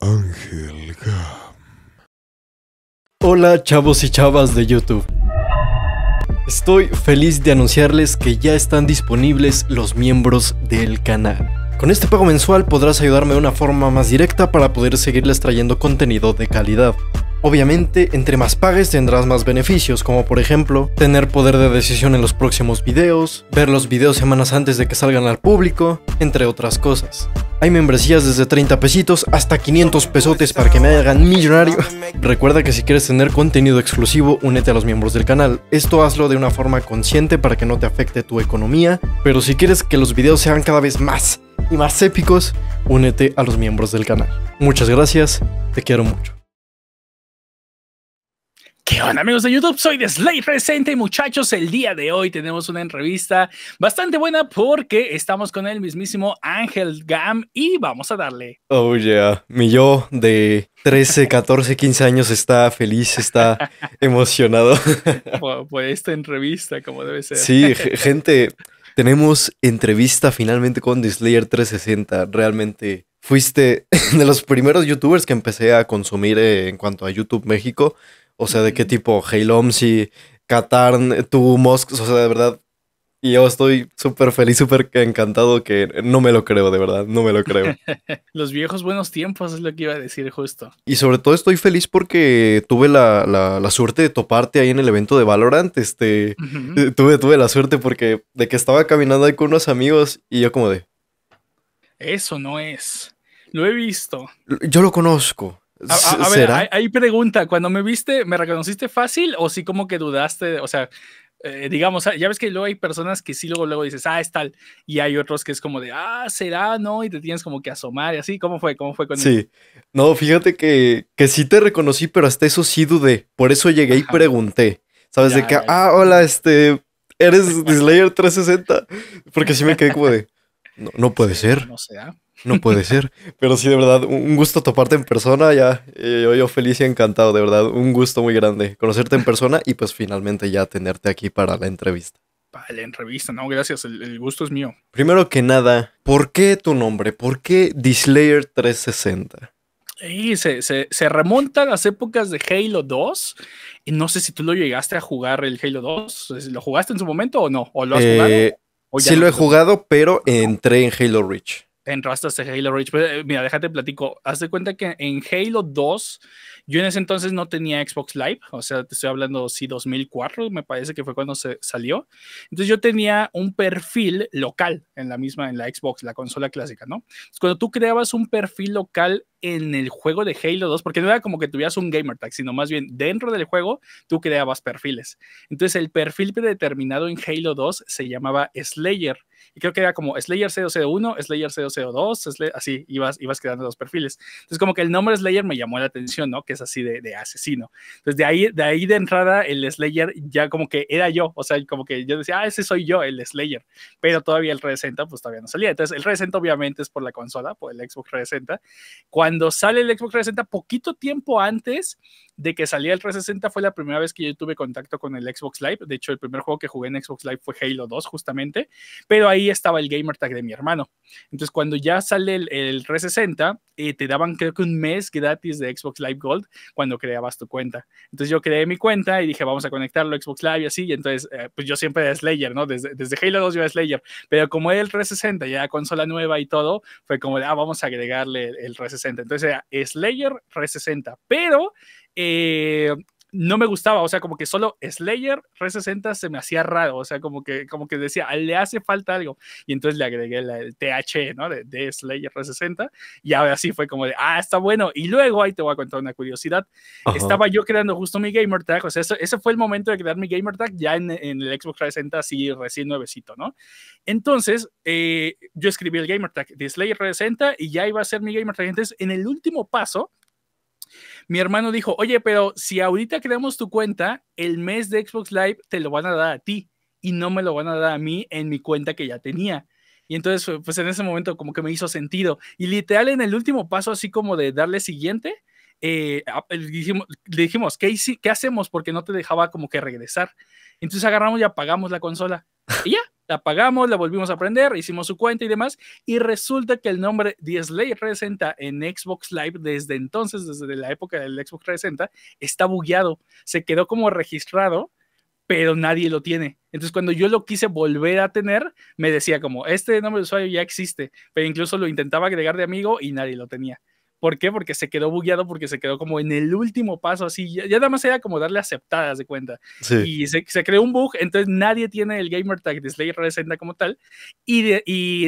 Ángel Gam. Hola chavos y chavas de YouTube. Estoy feliz de anunciarles que ya están disponibles los miembros del canal. Con este pago mensual podrás ayudarme de una forma más directa para poder seguirles trayendo contenido de calidad. Obviamente, entre más pagues tendrás más beneficios, como por ejemplo, tener poder de decisión en los próximos videos, ver los videos semanas antes de que salgan al público, entre otras cosas. Hay membresías desde 30 pesitos hasta 500 pesotes para que me hagan millonario. Recuerda que si quieres tener contenido exclusivo, únete a los miembros del canal. Esto hazlo de una forma consciente para que no te afecte tu economía, pero si quieres que los videos sean cada vez más y más épicos, únete a los miembros del canal. Muchas gracias, te quiero mucho. ¿Qué onda amigos de YouTube? Soy de Slay Presente muchachos, el día de hoy tenemos una entrevista bastante buena porque estamos con el mismísimo Ángel Gam y vamos a darle. Oh yeah, mi yo de 13, 14, 15 años está feliz, está emocionado. por, esta entrevista como debe ser. Sí, gente, tenemos entrevista finalmente con Dislayer Slayer 360, realmente fuiste de los primeros youtubers que empecé a consumir eh, en cuanto a YouTube México. O sea, de qué tipo, Heilomsi, Katarn, tu Mosk, o sea, de verdad. Y yo estoy súper feliz, súper encantado que no me lo creo, de verdad, no me lo creo. Los viejos buenos tiempos es lo que iba a decir justo. Y sobre todo estoy feliz porque tuve la, suerte de toparte ahí en el evento de Valorant. Este, eh, tuve, tuve la suerte porque de que estaba caminando ahí con unos amigos y yo como de... Eso no es. Lo he visto. Yo lo conozco. A, ver, ahí, pregunta, cuando me viste, ¿me reconociste fácil o sí como que dudaste? O sea, eh, digamos, ah, ya ves que luego hay personas que sí luego luego dices, ah, es tal, y hay otros que es como de, ah, será, no, y te tienes como que asomar y así, ¿cómo fue? ¿Cómo fue con Sí, no, fíjate que, que sí te reconocí, pero hasta eso sí dudé, por eso llegué y pregunté, ¿sabes? de que, ah, hola, este, eres dislayer 360, porque sí me quedé como de, no, puede ser. No sea. ¿ah? No puede ser. Pero sí, de verdad, un gusto toparte en persona, ya. Eh, yo, feliz y encantado, de verdad. Un gusto muy grande conocerte en persona y pues finalmente ya tenerte aquí para la entrevista. Para la entrevista, no, gracias, el, gusto es mío. Primero que nada, ¿por qué tu nombre? ¿Por qué Dislayer 360? Y se, se, remonta a las épocas de Halo 2. Y no sé si tú lo llegaste a jugar el Halo 2. ¿Lo jugaste en su momento o no? ¿O lo has eh, jugado? sí, lo he jugado, pero entré en Halo Reach en Rastas de este Halo Reach. Pero, eh, mira, déjate platico. Haz de cuenta que en Halo 2, yo en ese entonces no tenía Xbox Live, o sea, te estoy hablando, sí, 2004, me parece que fue cuando se salió. Entonces yo tenía un perfil local en la misma, en la Xbox, la consola clásica, ¿no? cuando tú creabas un perfil local en el juego de Halo 2, porque no era como que tuvieras un gamer tag, sino más bien dentro del juego tú creabas perfiles. Entonces el perfil predeterminado en Halo 2 se llamaba Slayer y creo que era como Slayer 001, Slayer 002, así ibas, ibas creando los perfiles. Entonces como que el nombre Slayer me llamó la atención, ¿no? Que es así de, asesino. Entonces de ahí, de ahí de entrada el Slayer ya como que era yo, o sea, como que yo decía, ah, ese soy yo, el Slayer, pero todavía el Resenta pues todavía no salía. Entonces el Resenta obviamente es por la consola, por el Xbox 360. Cuando sale el Xbox 360, poquito tiempo antes de que salía el 360 fue la primera vez que yo tuve contacto con el Xbox Live. De hecho, el primer juego que jugué en Xbox Live fue Halo 2 justamente, pero ahí ahí estaba el gamer tag de mi hermano. Entonces, cuando ya sale el, el 360, eh, te daban creo que un mes gratis de Xbox Live Gold cuando creabas tu cuenta. Entonces, yo creé mi cuenta y dije, vamos a conectarlo a Xbox Live y así. Y entonces, eh, pues yo siempre era Slayer, ¿no? Desde, Halo 2 yo era Slayer. Pero como era el 360, ya consola nueva y todo, fue como, ah, vamos a agregarle el, el 360. Entonces, era Slayer 360. Pero eh, no me gustaba, o sea, como que solo Slayer R60 se me hacía raro, o sea, como que, como que decía, ah, le hace falta algo. Y entonces le agregué el TH, ¿no? De, Slayer R60. Y ahora sí fue como de, ah, está bueno. Y luego ahí te voy a contar una curiosidad. Estaba yo creando justo mi gamer tag, o sea, eso, ese fue el momento de crear mi gamer tag ya en, el Xbox 360, así recién nuevecito, ¿no? Entonces, eh, yo escribí el gamer tag de Slayer R60 y ya iba a ser mi gamer tag. Entonces, en el último paso, mi hermano dijo, oye, pero si ahorita creamos tu cuenta, el mes de Xbox Live te lo van a dar a ti y no me lo van a dar a mí en mi cuenta que ya tenía. Y entonces, pues en ese momento como que me hizo sentido. Y literal en el último paso, así como de darle siguiente, eh, eh, le dijimos, que ¿qué, hacemos? Porque no te dejaba como que regresar. Entonces agarramos y apagamos la consola. Y ya, la pagamos, la volvimos a prender, hicimos su cuenta y demás, y resulta que el nombre The Slay 360 en Xbox Live desde entonces, desde la época del Xbox 360, está bugueado, se quedó como registrado, pero nadie lo tiene. Entonces cuando yo lo quise volver a tener, me decía como, este nombre de usuario ya existe, pero incluso lo intentaba agregar de amigo y nadie lo tenía. ¿Por qué? Porque se quedó bugueado, porque se quedó como en el último paso, así. Ya, nada más era como darle aceptadas de cuenta. Y se, creó un bug, entonces nadie tiene el gamer tag de Slayer como tal. Y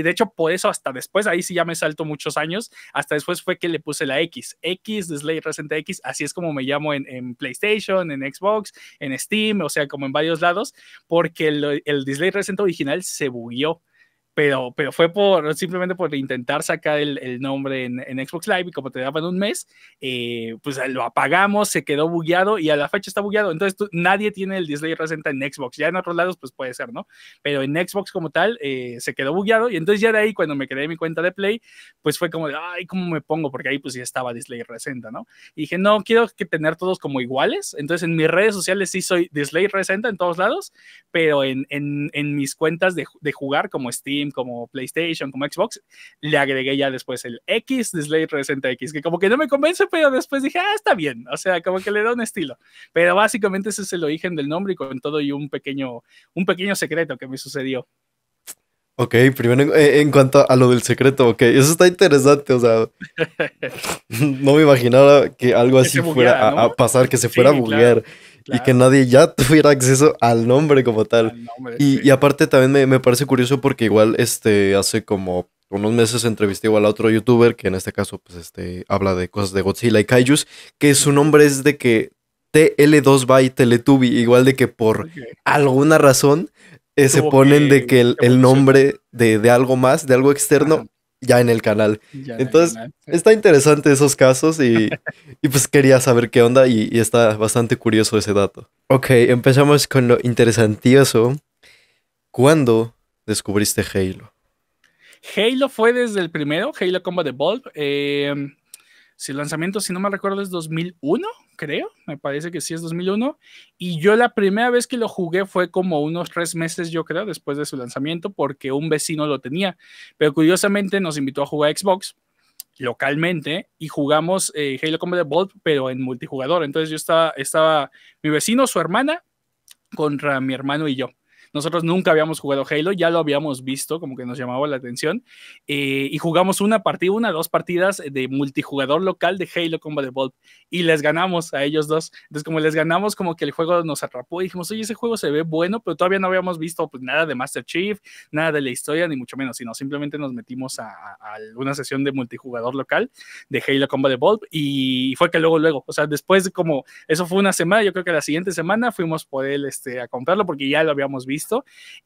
de, hecho, por eso hasta después, ahí sí ya me salto muchos años, hasta después fue que le puse la X. X de Slayer X, así es como me llamo en, PlayStation, en Xbox, en Steam, o sea, como en varios lados, porque el, el Slayer original se bugueó pero, pero fue por, simplemente por intentar sacar el, nombre en, Xbox Live y como te daban un mes, eh, pues eh, lo apagamos, se quedó bugueado y a la fecha está bugueado. Entonces nadie tiene el display Resenta en Xbox. Ya en otros lados pues puede ser, ¿no? Pero en Xbox como tal eh, se quedó bugueado y entonces ya de ahí cuando me creé mi cuenta de Play, pues fue como ay, ¿cómo me pongo? Porque ahí pues ya estaba display Resenta, ¿no? Y dije, no, quiero que tener todos como iguales. Entonces en mis redes sociales sí soy display Resenta en todos lados, pero en, en, en mis cuentas de, de jugar como Steam, como PlayStation, como Xbox, le agregué ya después el X de Slate x que como que no me convence, pero después dije, ah, está bien, o sea, como que le da un estilo. Pero básicamente ese es el origen del nombre y con todo y un pequeño, un pequeño secreto que me sucedió. Ok, primero en, eh, cuanto a lo del secreto, ok, eso está interesante, o sea, no me imaginaba que algo así fuera a, pasar, que se fuera a buguear y que nadie ya tuviera acceso al nombre como tal. y, aparte también me, parece curioso porque igual este, hace como unos meses entrevisté igual a otro youtuber que en este caso pues este, habla de cosas de Godzilla y Kaijus, que su nombre es de que TL2 by Teletubi, igual de que por alguna razón eh, se ponen de que el, nombre de, algo más, de algo externo, ya en el canal. Entonces, está interesante esos casos y, pues quería saber qué onda y, está bastante curioso ese dato. Ok, empezamos con lo interesantioso. ¿Cuándo descubriste Halo? Halo fue desde el primero, Halo Combat de Eh, si el lanzamiento, si no me recuerdo, es 2001 creo, me parece que sí es 2001, y yo la primera vez que lo jugué fue como unos tres meses, yo creo, después de su lanzamiento, porque un vecino lo tenía, pero curiosamente nos invitó a jugar a Xbox localmente y jugamos eh, Halo Combat Evolved, pero en multijugador, entonces yo estaba, estaba mi vecino, su hermana, contra mi hermano y yo. Nosotros nunca habíamos jugado Halo, ya lo habíamos visto, como que nos llamaba la atención, eh, y jugamos una partida, una, dos partidas de multijugador local de Halo Combat Evolved, y les ganamos a ellos dos. Entonces, como les ganamos, como que el juego nos atrapó y dijimos, oye, ese juego se ve bueno, pero todavía no habíamos visto pues, nada de Master Chief, nada de la historia, ni mucho menos, sino simplemente nos metimos a, a, una sesión de multijugador local de Halo Combat Evolved, y fue que luego, luego, o sea, después de como, eso fue una semana, yo creo que la siguiente semana fuimos por él este, a comprarlo porque ya lo habíamos visto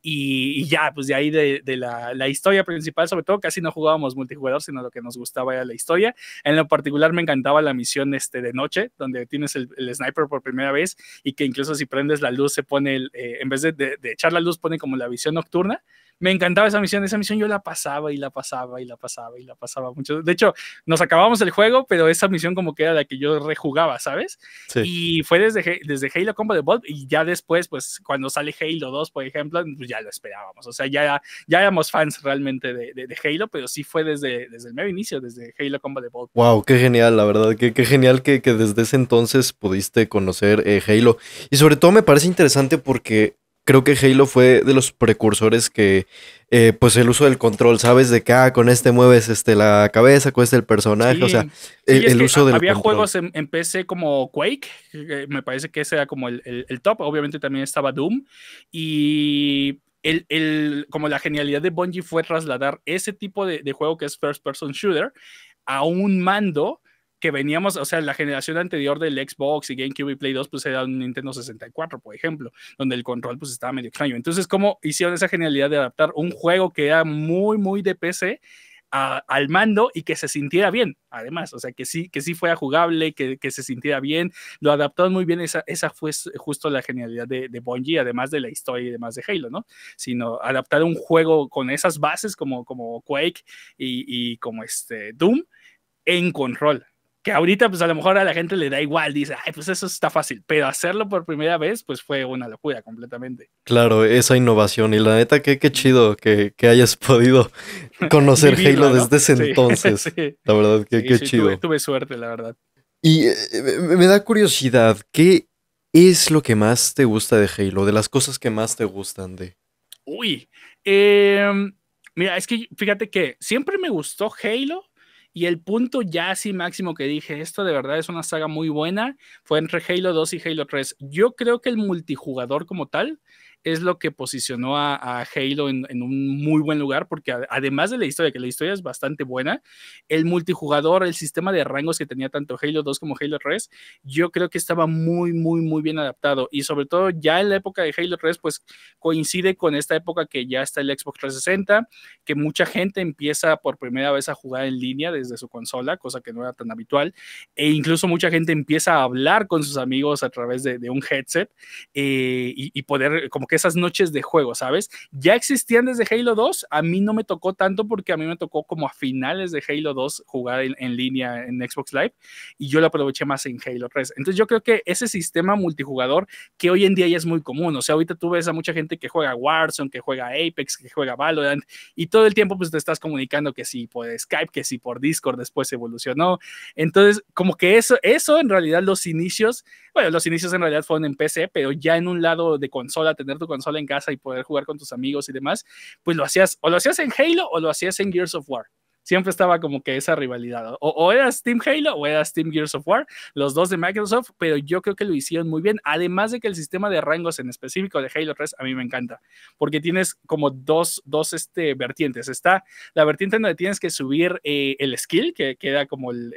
y, ya, pues de ahí de, la, historia principal, sobre todo casi no jugábamos multijugador, sino lo que nos gustaba era la historia. En lo particular me encantaba la misión este, de noche, donde tienes el, sniper por primera vez y que incluso si prendes la luz se pone, eh, en vez de, echar la luz, pone como la visión nocturna me encantaba esa misión. Esa misión yo la pasaba y la pasaba y la pasaba y la pasaba mucho. De hecho, nos acabamos el juego, pero esa misión como que era la que yo rejugaba, ¿sabes? Y fue desde, desde Halo Combo de Bolt y ya después, pues cuando sale Halo 2, por ejemplo, pues ya lo esperábamos. O sea, ya, ya éramos fans realmente de, Halo, pero sí fue desde, desde el medio inicio, desde Halo Combo de Bolt. Wow, qué genial, la verdad. Qué, genial que, desde ese entonces pudiste conocer eh, Halo. Y sobre todo me parece interesante porque creo que Halo fue de los precursores que, eh, pues el uso del control, ¿sabes? De que, ah, con este mueves este, la cabeza, con este el personaje, o sea, el, uso del había juegos en, PC como Quake, me parece que ese era como el, top, obviamente también estaba Doom, y el, como la genialidad de Bungie fue trasladar ese tipo de, juego que es first person shooter a un mando que veníamos, o sea, la generación anterior del Xbox y GameCube y Play 2, pues era un Nintendo 64, por ejemplo, donde el control pues estaba medio extraño. Entonces, ¿cómo hicieron esa genialidad de adaptar un juego que era muy, muy de PC? al mando y que se sintiera bien, además, o sea, que sí, que sí fuera jugable, que, se sintiera bien, lo adaptaron muy bien, esa, esa fue justo la genialidad de, de Bungie, además de la historia y demás de Halo, ¿no? Sino adaptar un juego con esas bases como, como Quake y, y como este Doom en control, que ahorita pues a lo mejor a la gente le da igual, dice, ay, pues eso está fácil, pero hacerlo por primera vez pues fue una locura completamente. Claro, esa innovación y la neta que qué chido que, hayas podido conocer Halo desde ese entonces. La verdad que qué chido. Tuve, suerte, la verdad. Y eh, me da curiosidad, ¿qué es lo que más te gusta de Halo? De las cosas que más te gustan de... Uy, em, mira, es que fíjate que siempre me gustó Halo y el punto ya así máximo que dije, esto de verdad es una saga muy buena, fue entre Halo 2 y Halo 3. Yo creo que el multijugador como tal es lo que posicionó a, Halo en, un muy buen lugar, porque además de la historia, que la historia es bastante buena, el multijugador, el sistema de rangos que tenía tanto Halo 2 como Halo 3, yo creo que estaba muy, muy, muy bien adaptado. Y sobre todo ya en la época de Halo 3, pues coincide con esta época que ya está el Xbox 360, que mucha gente empieza por primera vez a jugar en línea desde su consola, cosa que no era tan habitual, e incluso mucha gente empieza a hablar con sus amigos a través de, un headset eh, y, y poder como que esas noches de juego, ¿sabes? Ya existían desde Halo 2, a mí no me tocó tanto porque a mí me tocó como a finales de Halo 2 jugar en, línea en Xbox Live y yo lo aproveché más en Halo 3. Entonces yo creo que ese sistema multijugador que hoy en día ya es muy común, o sea, ahorita tú ves a mucha gente que juega Warzone, que juega Apex, que juega Valorant y todo el tiempo pues te estás comunicando que sí por Skype, que sí por Discord, después evolucionó. Entonces, como que eso, eso en realidad los inicios bueno, los inicios en realidad fueron en PC, pero ya en un lado de consola, tener tu consola en casa y poder jugar con tus amigos y demás, pues lo hacías, o lo hacías en Halo o lo hacías en Gears of War siempre estaba como que esa rivalidad. O, era eras Team Halo o eras Team Gears of War, los dos de Microsoft, pero yo creo que lo hicieron muy bien. Además de que el sistema de rangos en específico de Halo 3 a mí me encanta, porque tienes como dos, dos este, vertientes. Está la vertiente en donde tienes que subir eh, el skill, que, queda como el,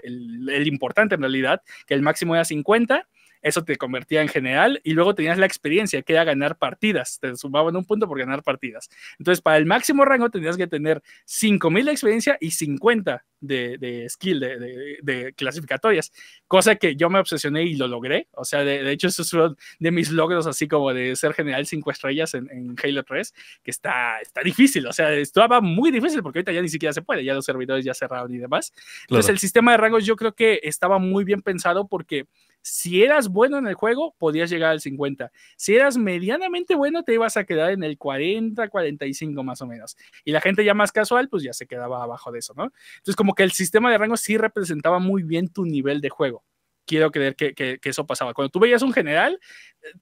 importante en realidad, que el máximo era 50, eso te convertía en general y luego tenías la experiencia que era ganar partidas, te sumaban un punto por ganar partidas. Entonces, para el máximo rango tenías que tener 5000 de experiencia y 50 de, skill, de, clasificatorias, cosa que yo me obsesioné y lo logré. O sea, de, hecho, eso es uno de mis logros, así como de ser general 5 estrellas en, Halo 3, que está, está difícil. O sea, estaba muy difícil porque ahorita ya ni siquiera se puede, ya los servidores ya cerraron y demás. Entonces, el sistema de rangos yo creo que estaba muy bien pensado porque si eras bueno en el juego, podías llegar al 50. Si eras medianamente bueno, te ibas a quedar en el 40, 45 más o menos. Y la gente ya más casual, pues ya se quedaba abajo de eso, ¿no? Entonces como que el sistema de rango sí representaba muy bien tu nivel de juego quiero creer que, que, eso pasaba. Cuando tú veías un general,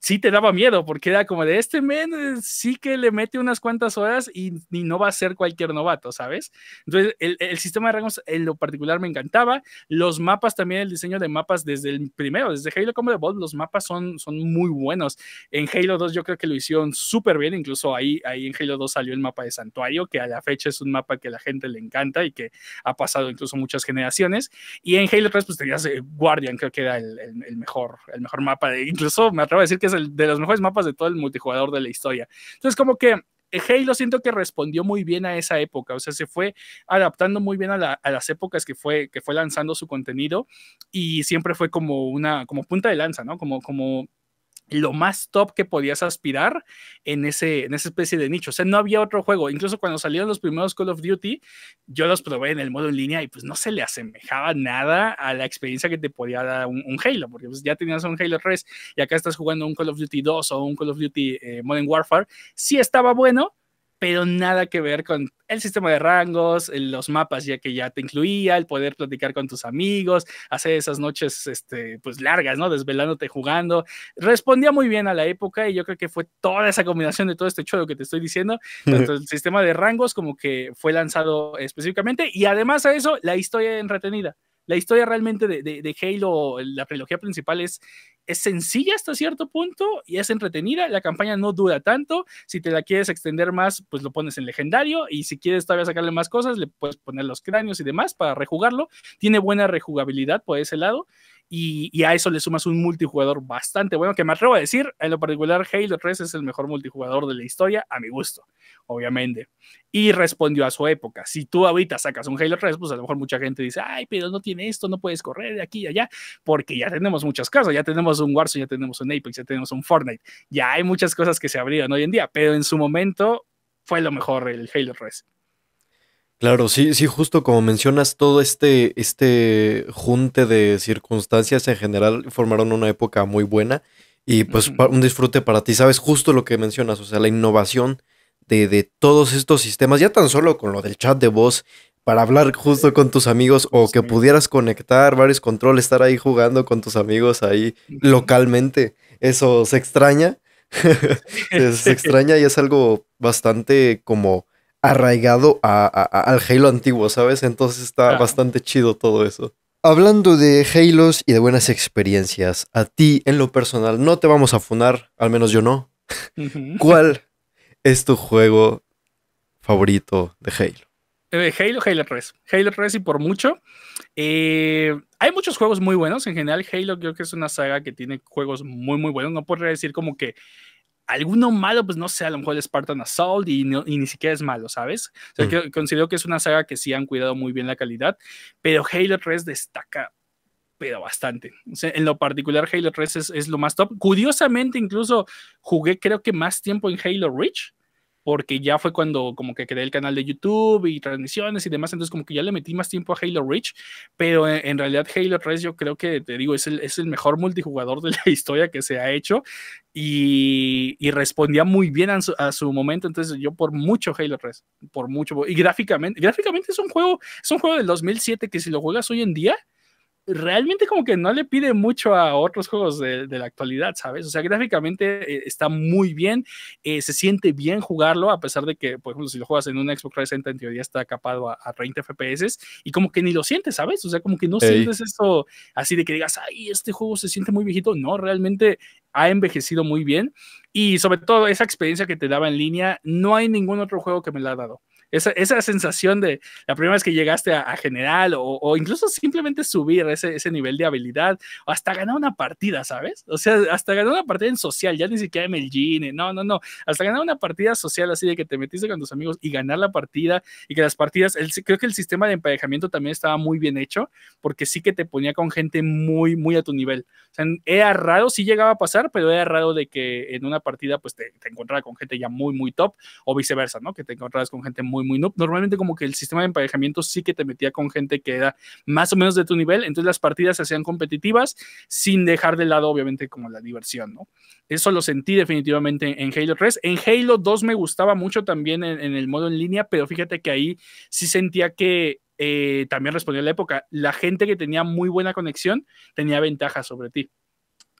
sí te daba miedo, porque era como de este men, eh, sí que le mete unas cuantas horas y, no va a ser cualquier novato, ¿sabes? Entonces, el, el, sistema de rangos en lo particular me encantaba. Los mapas también, el diseño de mapas desde el primero, desde Halo como de Bolt, los mapas son, son muy buenos. En Halo 2 yo creo que lo hicieron súper bien, incluso ahí, ahí en Halo 2 salió el mapa de Santuario, que a la fecha es un mapa que a la gente le encanta y que ha pasado incluso muchas generaciones. Y en Halo 3 pues tenías eh, Guardian, creo que era el, mejor, el mejor mapa. De, incluso me atrevo a decir que es el de los mejores mapas de todo el multijugador de la historia. Entonces, como que eh, Halo siento que respondió muy bien a esa época, o sea, se fue adaptando muy bien a, a, las épocas que fue, que fue lanzando su contenido y siempre fue como una, como punta de lanza, ¿no? Como, como lo más top que podías aspirar en, ese, en esa especie de nicho. O sea, no había otro juego. Incluso cuando salieron los primeros Call of Duty, yo los probé en el modo en línea y pues no se le asemejaba nada a la experiencia que te podía dar un, Halo, porque pues, ya tenías un Halo 3 y acá estás jugando un Call of Duty 2 o un Call of Duty eh, Modern Warfare. Sí estaba bueno, pero nada que ver con el sistema de rangos, los mapas ya que ya te incluía, el poder platicar con tus amigos, hacer esas noches este, pues largas, ¿no? Desvelándote jugando. Respondía muy bien a la época y yo creo que fue toda esa combinación de todo este cholo que te estoy diciendo, tanto el sistema de rangos como que fue lanzado específicamente y además a eso la historia entretenida la historia realmente de, Halo, la trilogía principal es, es sencilla hasta cierto punto y es entretenida. La campaña no dura tanto. Si te la quieres extender más, pues lo pones en legendario. Y si quieres todavía sacarle más cosas, le puedes poner los cráneos y demás para rejugarlo. Tiene buena rejugabilidad por ese lado y, a eso le sumas un multijugador bastante bueno, que me atrevo a decir, en lo particular Halo 3 es el mejor multijugador de la historia, a mi gusto, obviamente. Y respondió a su época. Si tú ahorita sacas un Halo 3, pues a lo mejor mucha gente dice, ay, pero no tiene esto, no puedes correr de aquí y allá, porque ya tenemos muchas cosas, ya tenemos un Warzone, ya tenemos un Apex, ya tenemos un Fortnite, ya hay muchas cosas que se abrieron hoy en día, pero en su momento fue lo mejor el Halo 3. Claro, sí, sí, justo como mencionas, todo este, este junte de circunstancias en general formaron una época muy buena y pues un disfrute para ti. Sabes justo lo que mencionas, o sea, la innovación de, de, todos estos sistemas, ya tan solo con lo del chat de voz, para hablar justo con tus amigos o que pudieras conectar varios controles, estar ahí jugando con tus amigos ahí localmente, eso se extraña, se extraña y es algo bastante como arraigado al Halo antiguo, ¿sabes? Entonces está bastante chido todo eso. Hablando de Halos y de buenas experiencias, a ti en lo personal no te vamos a funar, al menos yo no. ¿Cuál es tu juego favorito de Halo? Eh, Halo, Halo 3. Halo 3 y por mucho. Eh, hay muchos juegos muy buenos. En general, Halo creo que es una saga que tiene juegos muy, muy buenos. No podría decir como que alguno malo, pues no sé, a lo mejor el Spartan Assault y, ni siquiera es malo, ¿sabes? O sea, mm. considero que es una saga que sí han cuidado muy bien la calidad, pero Halo 3 destaca pero bastante. O sea, en lo particular, Halo 3 es, lo más top. Curiosamente, incluso jugué creo que más tiempo en Halo Reach porque ya fue cuando como que creé el canal de YouTube y transmisiones y demás, entonces como que ya le metí más tiempo a Halo Reach, pero en, realidad Halo 3 yo creo que, te digo, es el, mejor multijugador de la historia que se ha hecho y, respondía muy bien a su, momento, entonces yo por mucho Halo 3, por mucho, y gráficamente, gráficamente es un juego, es un juego del 2007 que si lo juegas hoy en día, realmente como que no le pide mucho a otros juegos de, la actualidad, ¿sabes? O sea, gráficamente eh, está muy bien, eh, se siente bien jugarlo, a pesar de que, por ejemplo, si lo juegas en un Xbox 360, en teoría está capado a, 30 FPS, y como que ni lo sientes, ¿sabes? O sea, como que no sientes eso así de que digas, ay, este juego se siente muy viejito. No, realmente ha envejecido muy bien, y sobre todo esa experiencia que te daba en línea, no hay ningún otro juego que me la ha dado. Esa, esa sensación de la primera vez que llegaste a, general o, incluso simplemente subir ese, ese nivel de habilidad o hasta ganar una partida, ¿sabes? O sea, hasta ganar una partida en social, ya ni siquiera en el no, no, no, hasta ganar una partida social así de que te metiste con tus amigos y ganar la partida y que las partidas, creo que el sistema de emparejamiento también estaba muy bien hecho porque sí que te ponía con gente muy, muy a tu nivel. O sea, era raro, sí llegaba a pasar, pero era raro de que en una partida pues te, te encontrara con gente ya muy, muy top o viceversa, ¿no? Que te encontraras con gente muy, Normalmente como que el sistema de emparejamiento sí que te metía con gente que era más o menos de tu nivel, entonces las partidas se hacían competitivas sin dejar de lado obviamente como la diversión, ¿no? Eso lo sentí definitivamente en Halo 3. En Halo 2 me gustaba mucho también en, el modo en línea, pero fíjate que ahí sí sentía que eh, también respondió a la época, la gente que tenía muy buena conexión tenía ventaja sobre ti.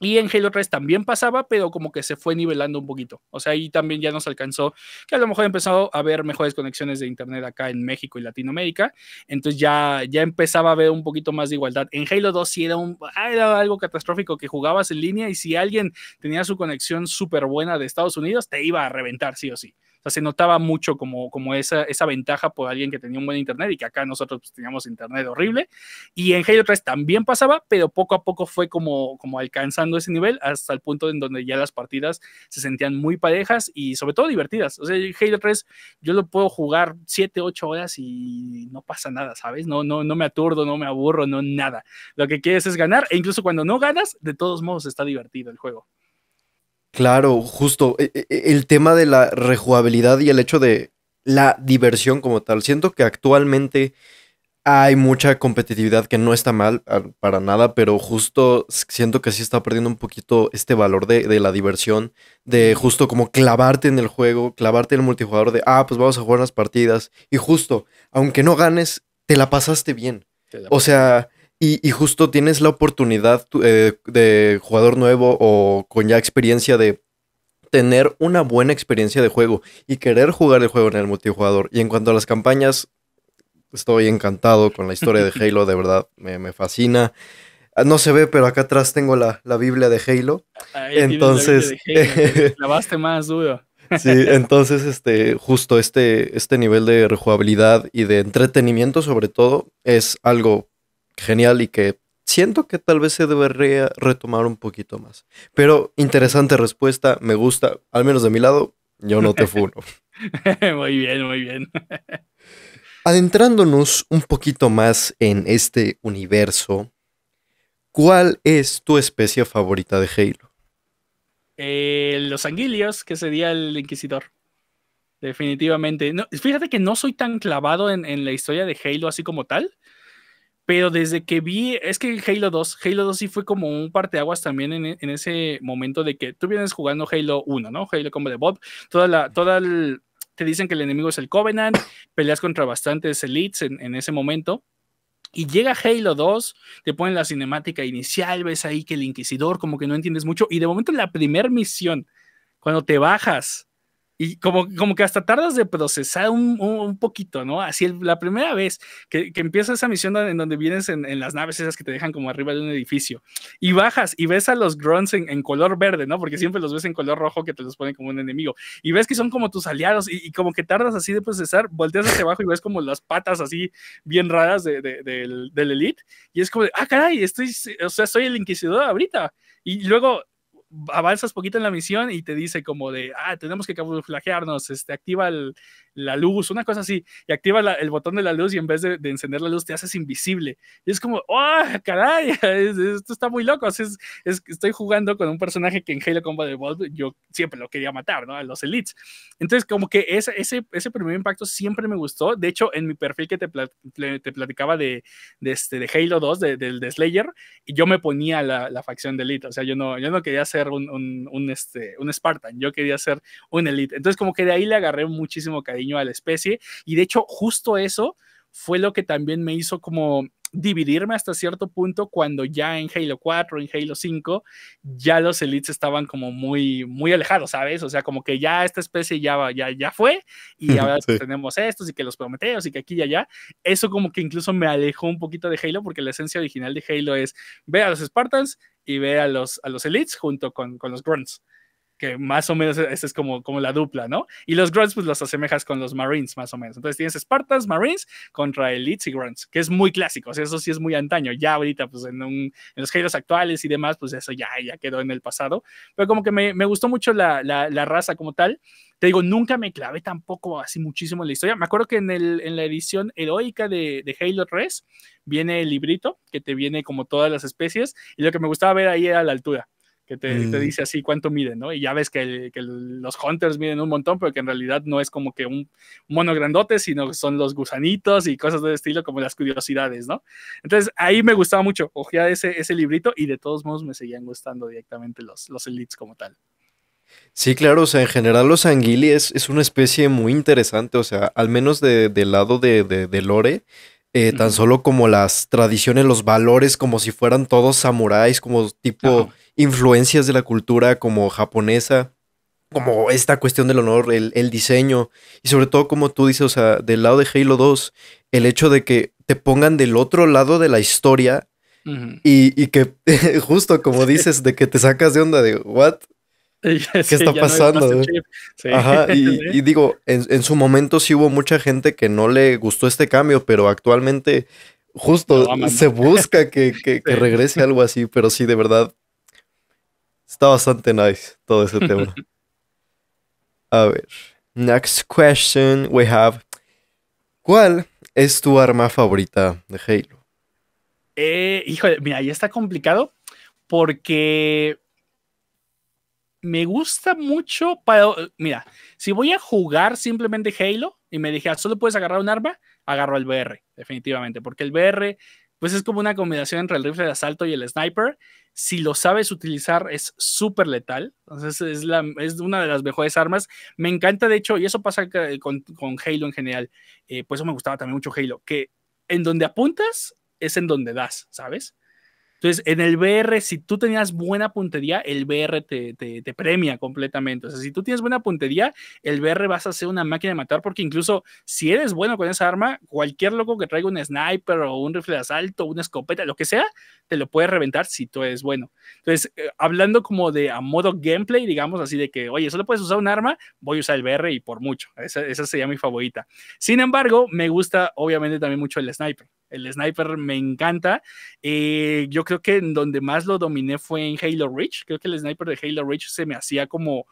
Y en Halo 3 también pasaba, pero como que se fue nivelando un poquito. O sea, ahí también ya nos alcanzó que a lo mejor empezó a haber mejores conexiones de Internet acá en México y Latinoamérica. Entonces ya, ya empezaba a haber un poquito más de igualdad. En Halo 2 sí era, un, ah, era algo catastrófico que jugabas en línea y si alguien tenía su conexión súper buena de Estados Unidos, te iba a reventar sí o sí sea, se notaba mucho como, como esa, esa ventaja por alguien que tenía un buen internet y que acá nosotros pues, teníamos internet horrible. Y en Halo 3 también pasaba, pero poco a poco fue como, como alcanzando ese nivel hasta el punto en donde ya las partidas se sentían muy parejas y sobre todo divertidas. O sea, Halo 3 yo lo puedo jugar 7, 8 horas y no pasa nada, ¿sabes? No, no, no me aturdo, no me aburro, no nada. Lo que quieres es ganar e incluso cuando no ganas, de todos modos está divertido el juego. Claro, justo. E, e, e, el tema de la rejugabilidad y el hecho de la diversión como tal. Siento que actualmente hay mucha competitividad que no está mal para nada, pero justo siento que sí está perdiendo un poquito este valor de, la diversión, de justo como clavarte en el juego, clavarte en el multijugador de, ah, pues vamos a jugar unas partidas. Y justo, aunque no ganes, te la pasaste bien. o sea, y, justo tienes la oportunidad eh, de jugador nuevo o con ya experiencia de tener una buena experiencia de juego y querer jugar el juego en el multijugador. Y en cuanto a las campañas, estoy encantado con la historia de Halo, de verdad, me, fascina. Ah, no se ve, pero acá atrás tengo la, Biblia de Halo. entonces, la, más duro. Sí, entonces este, justo este, este nivel de rejugabilidad y de entretenimiento sobre todo es algo genial y que siento que tal vez se debería retomar un poquito más. Pero interesante respuesta, me gusta, al menos de mi lado, yo no te funo. muy bien, muy bien. Adentrándonos un poquito más en este universo, ¿cuál es tu especie favorita de Halo? Eh, los anguilios, que sería el Inquisidor. Definitivamente. fíjate que no soy tan clavado en, en la historia de Halo así como tal. Pero desde que vi, es que Halo 2, Halo 2 sí fue como un parteaguas también e, en, ese momento de que tú vienes jugando Halo 1, ¿no? Halo como de Bob, toda la, toda te dicen que el enemigo es el Covenant, peleas contra bastantes elites en, en ese momento, y llega Halo 2, te ponen la cinemática inicial, ves ahí que el Inquisidor como que no entiendes mucho. Y de momento la primera misión, cuando te bajas y como, como que hasta tardas de procesar un, poquito, ¿no? Así la primera vez que, que, empieza esa misión en donde vienes en, las naves esas que te dejan como arriba de un edificio y bajas y ves a los grunts en, color verde, ¿no? Porque siempre los ves en color rojo que te los ponen como un enemigo y ves que son como tus aliados y, como que tardas así de procesar, volteas hacia abajo y ves como las patas así bien raras de, de, del, elite y es como, ah, caray, estoy, o sea, soy el inquisidor ahorita. Y luego avanzas poquito en la misión y te dice como de, ah, tenemos que camuflajearnos, este, activa el, la luz, una cosa así, y activa el botón de la luz y en vez de, encender la luz te haces invisible. Y es como, ¡oh, caray! Esto está muy loco. Es, estoy jugando con un personaje que en Halo Combat Evolved yo siempre lo quería matar, ¿no? A los Elites. Entonces, como que ese, primer impacto siempre me gustó. De hecho, en mi perfil que te, platicaba de, este, de Halo 2, del de, Slayer, yo me ponía la, facción de Elite. O sea, yo no, quería ser un, este, un Spartan, yo quería ser un Elite. Entonces, como que de ahí le agarré muchísimo cariño a la especie. Y de hecho, justo eso fue lo que también me hizo como dividirme hasta cierto punto cuando ya en Halo 4, en Halo 5, ya los elites estaban como muy, muy alejados, ¿sabes? O sea, como que ya esta especie ya, ya, ya fue y ahora tenemos estos y que los prometeos y que aquí y allá. Eso como que incluso me alejó un poquito de Halo porque la esencia original de Halo es ver a los Spartans y ver a los, a los elites junto con, con los Grunts que más o menos e-, esa es como, como la dupla, ¿no? Y los grunts, pues los asemejas con los marines, más o menos. Entonces tienes Spartans, marines contra elites y grunts, que es muy clásico, o sea, eso sí es muy antaño. Ya ahorita, pues en, los géneros actuales y demás, pues eso ya, ya quedó en el pasado. Pero como que me, gustó mucho la, raza como tal. Te digo, nunca me clavé tampoco así muchísimo en la historia. Me acuerdo que en, la edición heroica de, de, Halo 3 viene el librito que te viene como todas las especies y lo que me gustaba ver ahí era la altura que te, mm. dice así cuánto miden, ¿no? Y ya ves que, los hunters miden un montón, pero que en realidad no es como que un mono grandote, sino que son los gusanitos y cosas de este estilo, como las curiosidades, ¿no? Entonces ahí me gustaba mucho, cogía ese, ese librito y de todos modos me seguían gustando directamente los, los elites como tal. Sí, claro, o sea, en general los anguili es, una especie muy interesante, o sea, al menos del lado de, de Lore, eh, tan solo como las tradiciones, los valores, como si fueran todos samuráis, como tipo influencias de la cultura como japonesa, como esta cuestión del honor, el, diseño, y sobre todo como tú dices, o sea, del lado de Halo 2, el hecho de que te pongan del otro lado de la historia y, y, que justo como dices, de que te sacas de onda de, ¿what? ¿Qué está pasando? Ajá, y, digo, en, su momento sí hubo mucha gente que no le gustó este cambio, pero actualmente justo se busca que, regrese algo así, pero sí, de verdad, está bastante nice todo ese tema. A ver, next question we have. ¿Cuál es tu arma favorita de Halo? Eh, híjole, mira, ahí está complicado porque me gusta mucho para... Mira, si voy a jugar simplemente Halo y me dije, ah, solo puedes agarrar un arma, agarro el BR, definitivamente, porque el BR, pues es como una combinación entre el rifle de asalto y el sniper. Si lo sabes utilizar, es súper letal. Entonces, es, es una de las mejores armas. Me encanta, de hecho, y eso pasa eh, con, Halo en general. Eh, pues por eso me gustaba también mucho Halo, que en donde apuntas es en donde das, ¿sabes? Entonces, en el BR, si tú tenías buena puntería, el BR te, te, premia completamente. O sea, si tú tienes buena puntería, el BR vas a ser una máquina de matar, porque incluso si eres bueno con esa arma, cualquier loco que traiga un sniper o un rifle de asalto, una escopeta, lo que sea, te lo puede reventar si tú eres bueno. Entonces, eh, hablando como de a modo gameplay, digamos así, de que, oye, solo puedes usar un arma, voy a usar el BR y por mucho. Esa, esa sería mi favorita. Sin embargo, me gusta obviamente también mucho el sniper. El sniper me encanta. y eh, yo creo que en donde más lo dominé fue en Halo Reach. Creo que el sniper de Halo Reach se me hacía como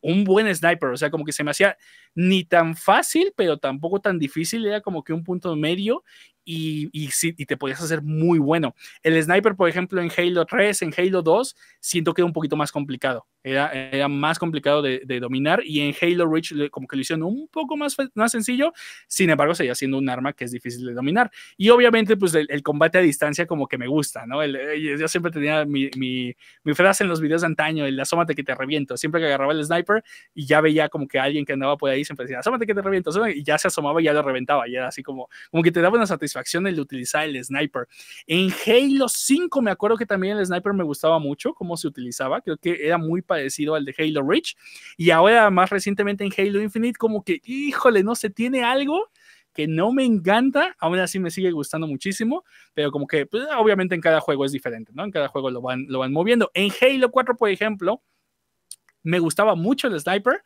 un buen sniper, o sea, como que se me hacía ni tan fácil, pero tampoco tan difícil, era como que un punto medio y, y, te podías hacer muy bueno. El sniper, por ejemplo, en Halo 3, en Halo 2, siento que era un poquito más complicado. Era, más complicado de, dominar y en Halo Reach como que lo hicieron un poco más, más sencillo. Sin embargo, seguía siendo un arma que es difícil de dominar. Y obviamente, pues el, combate a distancia como que me gusta, ¿no? Eh, yo siempre tenía mi, frase en los videos de antaño, el asómate que te reviento. Siempre que agarraba el sniper y ya veía como que alguien que andaba por ahí siempre decía, asómate que te reviento. Y ya se asomaba y ya lo reventaba. Y era así como, como que te daba una satisfacción satisfacción de utilizar el sniper. En Halo 5 me acuerdo que también el sniper me gustaba mucho cómo se utilizaba, creo que era muy parecido al de Halo Reach y ahora más recientemente en Halo Infinite como que, híjole, no se tiene algo que no me encanta, aún así me sigue gustando muchísimo, pero como que pues, obviamente en cada juego es diferente, ¿no? En cada juego lo van, lo van moviendo. En Halo 4, por ejemplo, me gustaba mucho el sniper,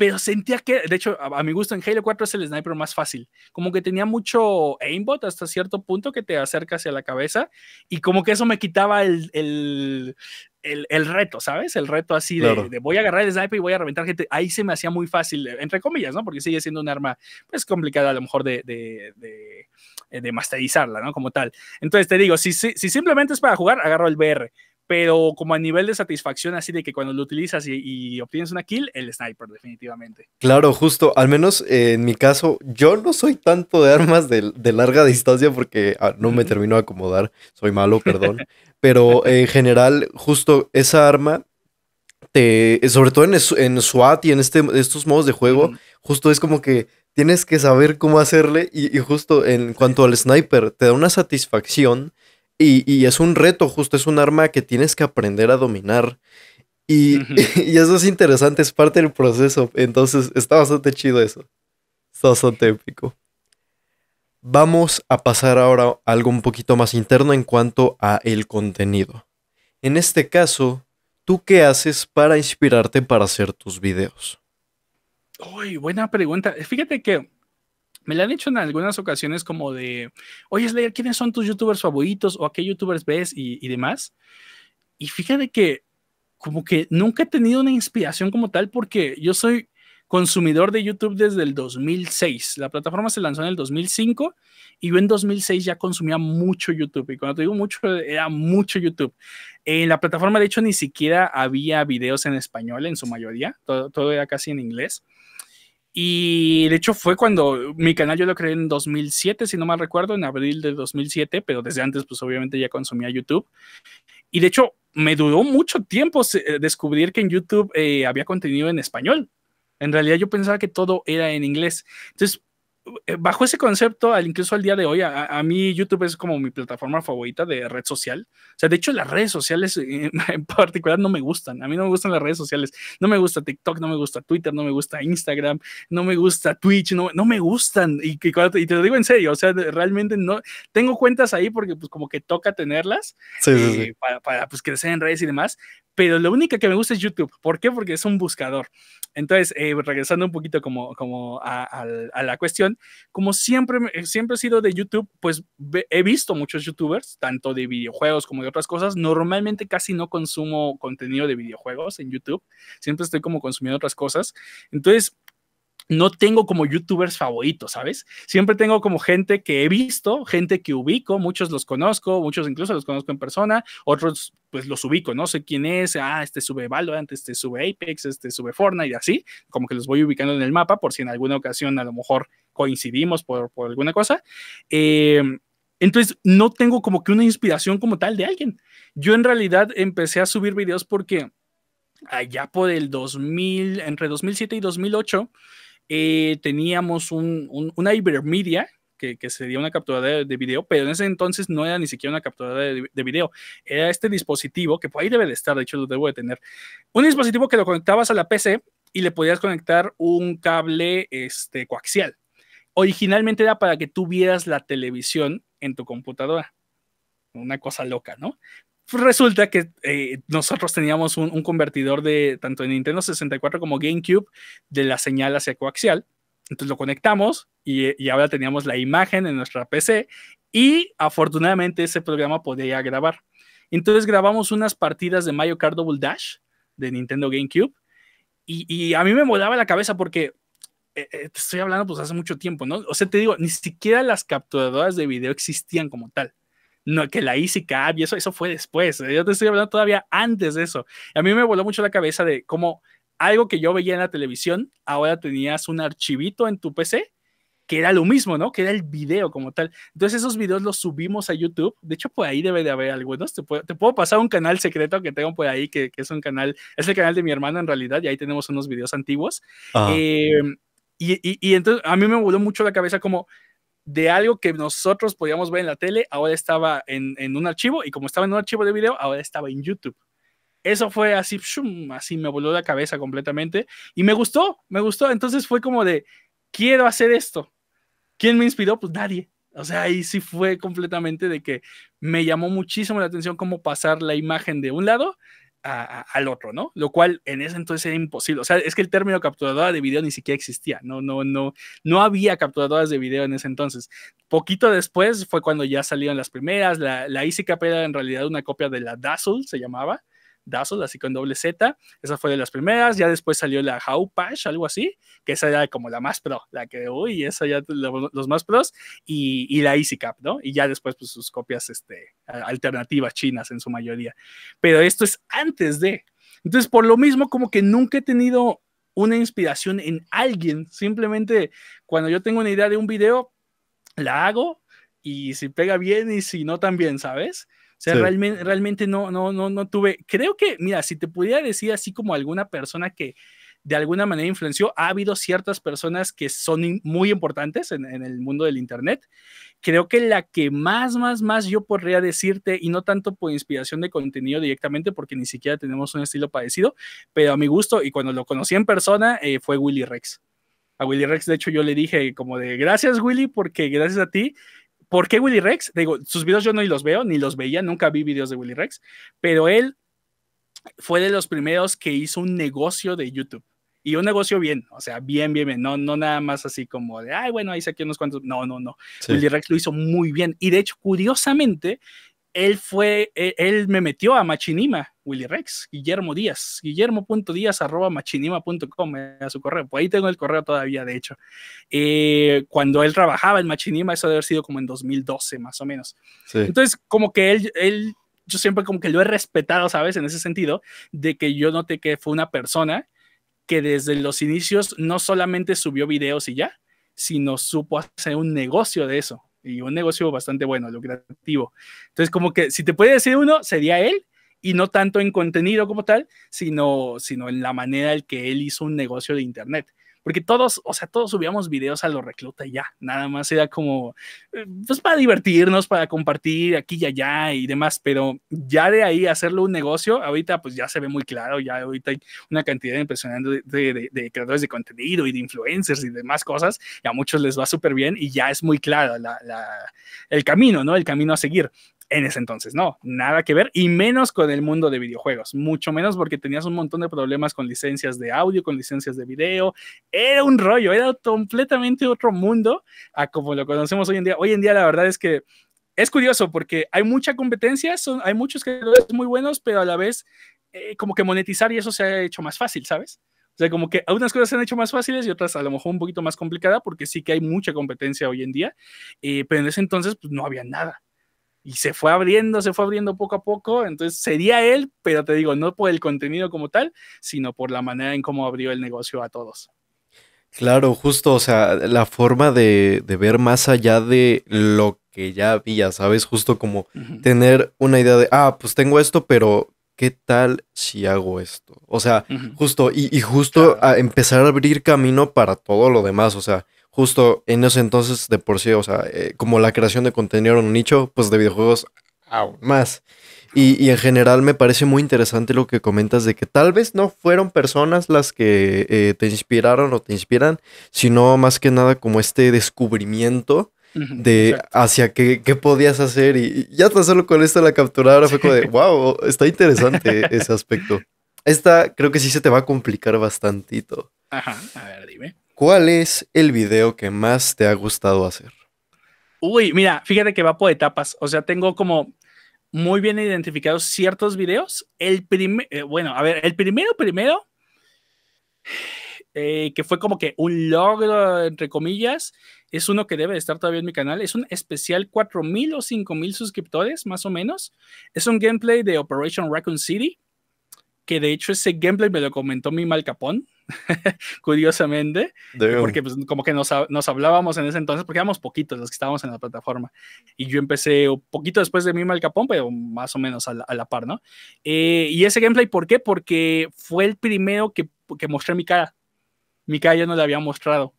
pero sentía que, de hecho, a, mi gusto en Halo 4 es el sniper más fácil. Como que tenía mucho aimbot hasta cierto punto que te acerca hacia la cabeza y como que eso me quitaba el, el, el, reto, ¿sabes? El reto así de, voy a agarrar el sniper y voy a reventar gente. Ahí se me hacía muy fácil, entre comillas, ¿no? Porque sigue siendo un arma, pues, complicada a lo mejor de, de, de, eh, de masterizarla, ¿no? Como tal. Entonces te digo, si, si, si simplemente es para jugar, agarro el BR pero como a nivel de satisfacción, así de que cuando lo utilizas y, obtienes una kill, el sniper, definitivamente. Claro, justo, al menos eh, en mi caso, yo no soy tanto de armas de, de larga distancia porque ah, no me termino de acomodar, soy malo, perdón, pero en general, justo esa arma te, eh, sobre todo en, en, SWAT y en este, estos modos de juego, justo es como que tienes que saber cómo hacerle y, y, justo en cuanto al sniper, te da una satisfacción y, es un reto, justo es un arma que tienes que aprender a dominar. Y, y, eso es interesante, es parte del proceso. Entonces está bastante chido eso. Está bastante épico. Vamos a pasar ahora a algo un poquito más interno en cuanto a el contenido. En este caso, ¿tú qué haces para inspirarte para hacer tus videos? Uy, buena pregunta. Fíjate que me la han hecho en algunas ocasiones como de, oye Slayer, ¿quiénes son tus youtubers favoritos o a qué youtubers ves y, demás? Y fíjate que como que nunca he tenido una inspiración como tal porque yo soy consumidor de YouTube desde el 2006. La plataforma se lanzó en el 2005 y yo en 2006 ya consumía mucho YouTube. Y cuando te digo mucho, era mucho YouTube. En la plataforma, de hecho, ni siquiera había videos en español en su mayoría, todo era casi en inglés. Y de hecho fue cuando mi canal yo lo creé en 2007, si no mal recuerdo, en abril de 2007, pero desde antes pues obviamente ya consumía YouTube. Y de hecho me duró mucho tiempo eh, descubrir que en YouTube eh, había contenido en español. En realidad yo pensaba que todo era en inglés. Entonces eh, bajo ese concepto, al, incluso al día de hoy, a, a, mí YouTube es como mi plataforma favorita de red social. O sea, de hecho, las redes sociales en, particular no me gustan. A mí no me gustan las redes sociales. No me gusta TikTok, no me gusta Twitter, no me gusta Instagram, no me gusta Twitch, no, no me gustan. Y, te lo digo en serio, o sea, realmente no. Tengo cuentas ahí porque pues como que toca tenerlas eh, para, pues crecer en redes y demás. Pero lo única que me gusta es YouTube. ¿Por qué? Porque es un buscador. Entonces, eh, regresando un poquito como, como a, a la cuestión, como siempre, eh, siempre he sido de YouTube, pues he visto muchos youtubers, tanto de videojuegos como de otras cosas. Normalmente casi no consumo contenido de videojuegos en YouTube, siempre estoy como consumiendo otras cosas. Entonces, no tengo como youtubers favoritos, ¿sabes? Siempre tengo como gente que he visto, gente que ubico, muchos los conozco, muchos incluso los conozco en persona, otros pues los ubico, no sé quién es, ah, este sube Valorant, este sube Apex, este sube Fortnite y así, como que los voy ubicando en el mapa por si en alguna ocasión a lo mejor coincidimos por, alguna cosa. Eh, entonces, no tengo como que una inspiración como tal de alguien. Yo en realidad empecé a subir videos porque allá por el 2000, entre 2007 y 2008, eh, teníamos un, una Ibermedia que, que, sería una captura de, video, pero en ese entonces no era ni siquiera una captura de, de, video, era este dispositivo que por ahí debe de estar, de hecho lo debo de tener, un dispositivo que lo conectabas a la PC y le podías conectar un cable este, coaxial originalmente era para que tú vieras la televisión en tu computadora. Una cosa loca, ¿no? Pues resulta que eh, nosotros teníamos un, convertidor de tanto en Nintendo 64 como GameCube de la señal hacia coaxial. Entonces lo conectamos y, ahora teníamos la imagen en nuestra PC y afortunadamente ese programa podía grabar. Entonces grabamos unas partidas de Mario Kart Double Dash de Nintendo GameCube y, a mí me molaba la cabeza porque eh, eh, te estoy hablando pues hace mucho tiempo, ¿no? O sea, te digo, ni siquiera las capturadoras de video existían como tal. No, que la EasyCab ah, y eso, eso fue después. Eh, yo te estoy hablando todavía antes de eso. A mí me voló mucho la cabeza de cómo algo que yo veía en la televisión, ahora tenías un archivito en tu PC que era lo mismo, ¿no? Que era el video como tal. Entonces esos videos los subimos a YouTube. De hecho, por ahí debe de haber algunos. Te puedo, te puedo pasar un canal secreto que tengo por ahí, que, que, es un canal, es el canal de mi hermano en realidad, y ahí tenemos unos videos antiguos. Eh, y, entonces a mí me voló mucho la cabeza como de algo que nosotros podíamos ver en la tele, ahora estaba en, un archivo y como estaba en un archivo de video, ahora estaba en YouTube. Eso fue así, así me voló la cabeza completamente y me gustó, me gustó. Entonces fue como de, quiero hacer esto. ¿Quién me inspiró? Pues nadie. O sea, ahí sí fue completamente de que me llamó muchísimo la atención cómo pasar la imagen de un lado al otro, ¿no? Lo cual en ese entonces era imposible. O sea, es que el término capturadora de video ni siquiera existía. No, no, no, no había capturadoras de video en ese entonces. Poquito después fue cuando ya salieron las primeras. La, la era en realidad una copia de la Dazzle, se llamaba, Dazzle, así con doble Z. Esa fue de las primeras. Ya después salió la How patch algo así, que esa era como la más pro, la que, uy, esa ya los más pros. Y, la Easy ¿no? Y ya después, pues sus copias este, alternativas chinas en su mayoría. Pero esto es antes de. Entonces, por lo mismo, como que nunca he tenido una inspiración en alguien. Simplemente cuando yo tengo una idea de un video, la hago y si pega bien y si no también, ¿sabes? sea, realmente, realmente no, no, no, no tuve. Creo que, mira, si te pudiera decir así como alguna persona que de alguna manera influenció, ha habido ciertas personas que son muy importantes en, el mundo del Internet. Creo que la que más, más, más yo podría decirte, y no tanto por inspiración de contenido directamente, porque ni siquiera tenemos un estilo parecido, pero a mi gusto, y cuando lo conocí en persona, eh, fue Willy Rex a Willy Rex, de hecho, yo le dije como de gracias, Willy, porque gracias a ti ¿Por qué Willy Rex? Digo, sus videos yo no los veo, ni los veía, nunca vi videos de Willy Rex, pero él fue de los primeros que hizo un negocio de YouTube. Y un negocio bien, o sea, bien, bien, bien. No, no nada más así como de, ay, bueno, ahí saqué unos cuantos. No, no, no. Willy Rex lo hizo muy bien. Y de hecho, curiosamente, él fue, e, él, me metió a Machinima, Willy Rex, Guillermo Díaz, guillermo.díaz arroba eh, a su correo, pues ahí tengo el correo todavía, de hecho. Eh, cuando él trabajaba en Machinima, eso debe haber sido como en 2012 más o menos. Entonces, como que él, yo siempre como que lo he respetado, ¿sabes? En ese sentido, de que yo noté que fue una persona que desde los inicios no solamente subió videos y ya, sino supo hacer un negocio de eso y un negocio bastante bueno, lucrativo. Entonces, como que si te puede decir uno, sería él, y no tanto en contenido como tal, sino, sino en la manera en que él hizo un negocio de Internet porque todos, o sea, todos subíamos videos a lo recluta y ya, nada más era como, eh, pues para divertirnos, para compartir aquí y allá y demás, pero ya de ahí hacerlo un negocio, ahorita pues ya se ve muy claro, ya ahorita hay una cantidad impresionante de, de creadores de contenido y de influencers y demás cosas, y a muchos les va súper bien y ya es muy claro el camino, ¿no? El camino a seguir. En ese entonces, no, nada que ver, y menos con el mundo de videojuegos, mucho menos porque tenías un montón de problemas con licencias de audio, con licencias de video, era un rollo, era completamente otro mundo a como lo conocemos hoy en día. Hoy en día la verdad es que es curioso porque hay mucha competencia, hay muchos que son muy buenos, pero a la vez eh, como que monetizar y eso se ha hecho más fácil, ¿sabes? O sea, como que algunas cosas se han hecho más fáciles y otras a lo mejor un poquito más complicada porque sí que hay mucha competencia hoy en día, eh, pero en ese entonces pues, no había nada y se fue abriendo, se fue abriendo poco a poco. Entonces sería él, pero te digo, no por el contenido como tal, sino por la manera en cómo abrió el negocio a todos. Claro, justo, o sea, la forma de, de ver más allá de lo que ya había, ¿sabes? Justo como tener una idea de, ah, pues tengo esto, pero ¿qué tal si hago esto? O sea, justo, y, justo empezar a abrir camino para todo lo demás, o sea, justo en ese entonces de por sí, o sea, eh, como la creación de contenido era un nicho, pues de videojuegos aún más. Y, en general me parece muy interesante lo que comentas de que tal vez no fueron personas las que eh, te inspiraron o te inspiran, sino más que nada como este descubrimiento de hacia qué, podías hacer y, ya tan solo con esto la capturadora fue como de, wow, está interesante ese aspecto. Esta creo que sí se te va a complicar bastantito. Ajá, a ver, dime. ¿Cuál es el video que más te ha gustado hacer? Uy, mira, fíjate que va por etapas. O sea, tengo como muy bien identificados ciertos videos. El primer, eh, bueno, a ver, el primero, primero, eh, que fue como que un logro, entre comillas, es uno que debe de estar todavía en mi canal. Es un especial 4000 o 5000 suscriptores, más o menos. Es un gameplay de Operation Raccoon City, que de hecho ese gameplay me lo comentó mi mal malcapón. curiosamente, porque pues, como que nos, hablábamos en ese entonces, porque éramos poquitos los que estábamos en la plataforma. Y yo empecé un poquito después de Mima mal Capón, pero más o menos a la, par, ¿no? Eh, y ese gameplay, ¿por qué? Porque fue el primero que, mostré mi cara. Mi cara ya no la había mostrado.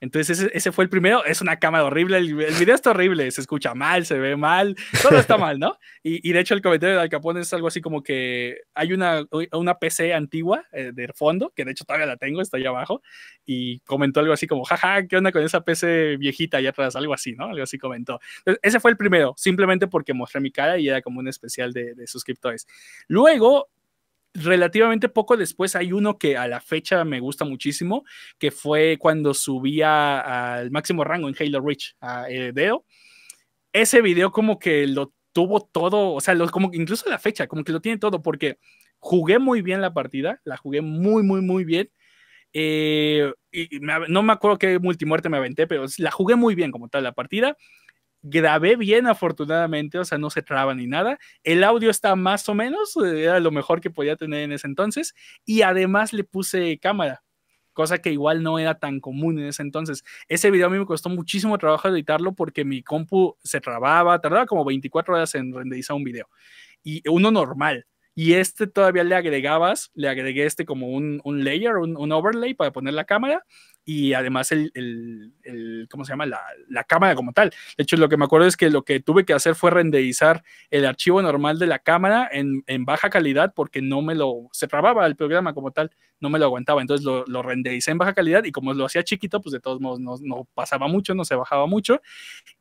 Entonces ese, fue el primero, es una cámara horrible, el, video está horrible, se escucha mal, se ve mal, todo está mal, ¿no? Y, de hecho el comentario de Al Capone es algo así como que hay una, una PC antigua del eh, de fondo, que de hecho todavía la tengo, está ahí abajo, y comentó algo así como, jaja, ¿qué onda con esa PC viejita allá atrás? Algo así, ¿no? Algo así comentó. ese fue el primero, simplemente porque mostré mi cara y era como un especial de, de suscriptores. Luego relativamente poco después hay uno que a la fecha me gusta muchísimo, que fue cuando subía al máximo rango en Halo Reach a Edeo, eh, Ese video como que lo tuvo todo, o sea, como incluso la fecha, como que lo tiene todo, porque jugué muy bien la partida, la jugué muy, muy, muy bien. Eh, no me acuerdo qué multimuerte me aventé, pero la jugué muy bien como tal la partida grabé bien afortunadamente, o sea, no se traba ni nada. El audio está más o menos, eh, era lo mejor que podía tener en ese entonces. Y además le puse cámara, cosa que igual no era tan común en ese entonces. Ese video a mí me costó muchísimo trabajo editarlo porque mi compu se trababa, tardaba como 24 horas en renderizar un video. Y uno normal y este todavía le agregabas, le agregué este como un, layer, un, overlay para poner la cámara y además el, ¿cómo se llama? La, cámara como tal. De hecho, lo que me acuerdo es que lo que tuve que hacer fue renderizar el archivo normal de la cámara en, baja calidad porque no me lo, se trababa el programa como tal, no me lo aguantaba. Entonces lo, lo rendericé en baja calidad y como lo hacía chiquito, pues de todos modos no, no pasaba mucho, no se bajaba mucho.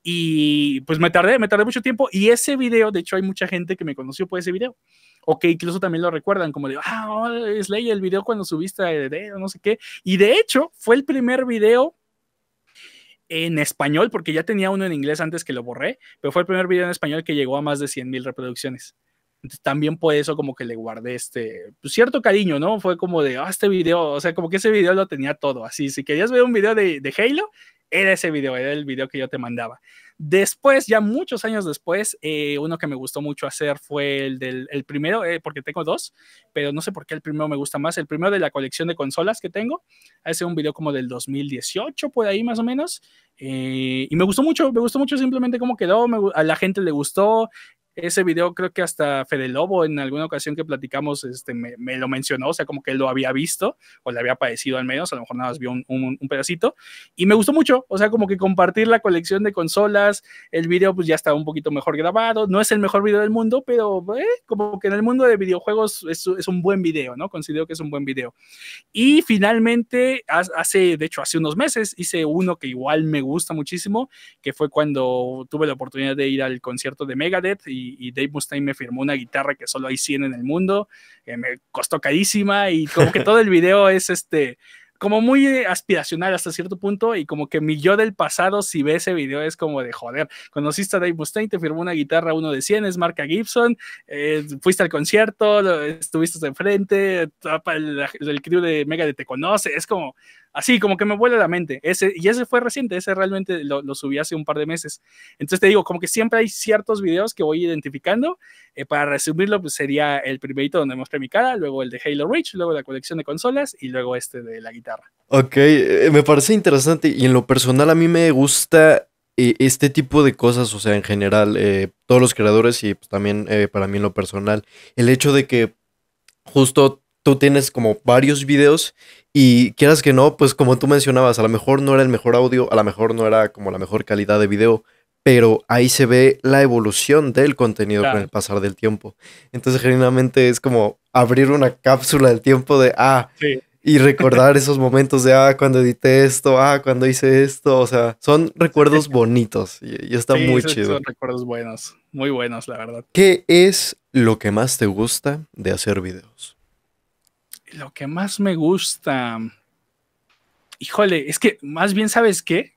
Y pues me tardé, me tardé mucho tiempo y ese video, de hecho hay mucha gente que me conoció por ese video o que incluso también lo recuerdan, como de, ah, es Slay, el video cuando subiste a no sé qué. Y de hecho, fue el primer video en español, porque ya tenía uno en inglés antes que lo borré, pero fue el primer video en español que llegó a más de 100 mil reproducciones. Entonces, también por eso como que le guardé este pues, cierto cariño, ¿no? Fue como de, ah, este video, o sea, como que ese video lo tenía todo, así, si querías ver un video de, de Halo, era ese video, era el video que yo te mandaba. Después, ya muchos años después, eh, uno que me gustó mucho hacer fue el del primero, eh, porque tengo dos, pero no sé por qué el primero me gusta más. El primero de la colección de consolas que tengo. Hace un video como del 2018, por ahí más o menos. Eh, y me gustó mucho, me gustó mucho simplemente cómo quedó, a la gente le gustó, ese video creo que hasta Fede Lobo en alguna ocasión que platicamos este, me, lo mencionó, o sea, como que él lo había visto o le había parecido al menos, a lo mejor nada más vio un, pedacito y me gustó mucho, o sea, como que compartir la colección de consolas, el video pues ya está un poquito mejor grabado, no es el mejor video del mundo, pero eh, como que en el mundo de videojuegos es, es un buen video, ¿no? Considero que es un buen video. Y finalmente, hace, de hecho, hace unos meses hice uno que igual me gusta muchísimo, que fue cuando tuve la oportunidad de ir al concierto de Megadeth y y, Dave Mustaine me firmó una guitarra que solo hay 100 en el mundo, eh, me costó carísima y como que todo el video es este como muy eh, aspiracional hasta cierto punto y como que mi yo del pasado si ve ese video es como de joder, conociste a Dave Mustaine, te firmó una guitarra uno de 100, es marca Gibson, eh, fuiste al concierto, estuviste de frente, el, crew de Mega de te conoce, es como así, como que me vuela la mente, ese, y ese fue reciente, ese realmente lo, subí hace un par de meses, entonces te digo, como que siempre hay ciertos videos que voy identificando, eh, para resumirlo pues sería el primerito donde mostré mi cara, luego el de Halo Reach, luego la colección de consolas y luego este de la guitarra Ok, eh, me parece interesante y en lo personal a mí me gusta eh, este tipo de cosas, o sea, en general, eh, todos los creadores y pues, también para mí en lo personal, el hecho de que justo tú tienes como varios videos y quieras que no, pues como tú mencionabas, a lo mejor no era el mejor audio, a lo mejor no era como la mejor calidad de video, pero ahí se ve la evolución del contenido con el pasar del tiempo. Entonces, genuinamente es como abrir una cápsula del tiempo de, ah, y recordar esos momentos de, ah, cuando edité esto, ah, cuando hice esto, o sea, son recuerdos bonitos y, está muy chido. Son recuerdos buenos, muy buenos, la verdad. ¿Qué es lo que más te gusta de hacer videos? Lo que más me gusta, híjole, es que más bien, ¿sabes qué?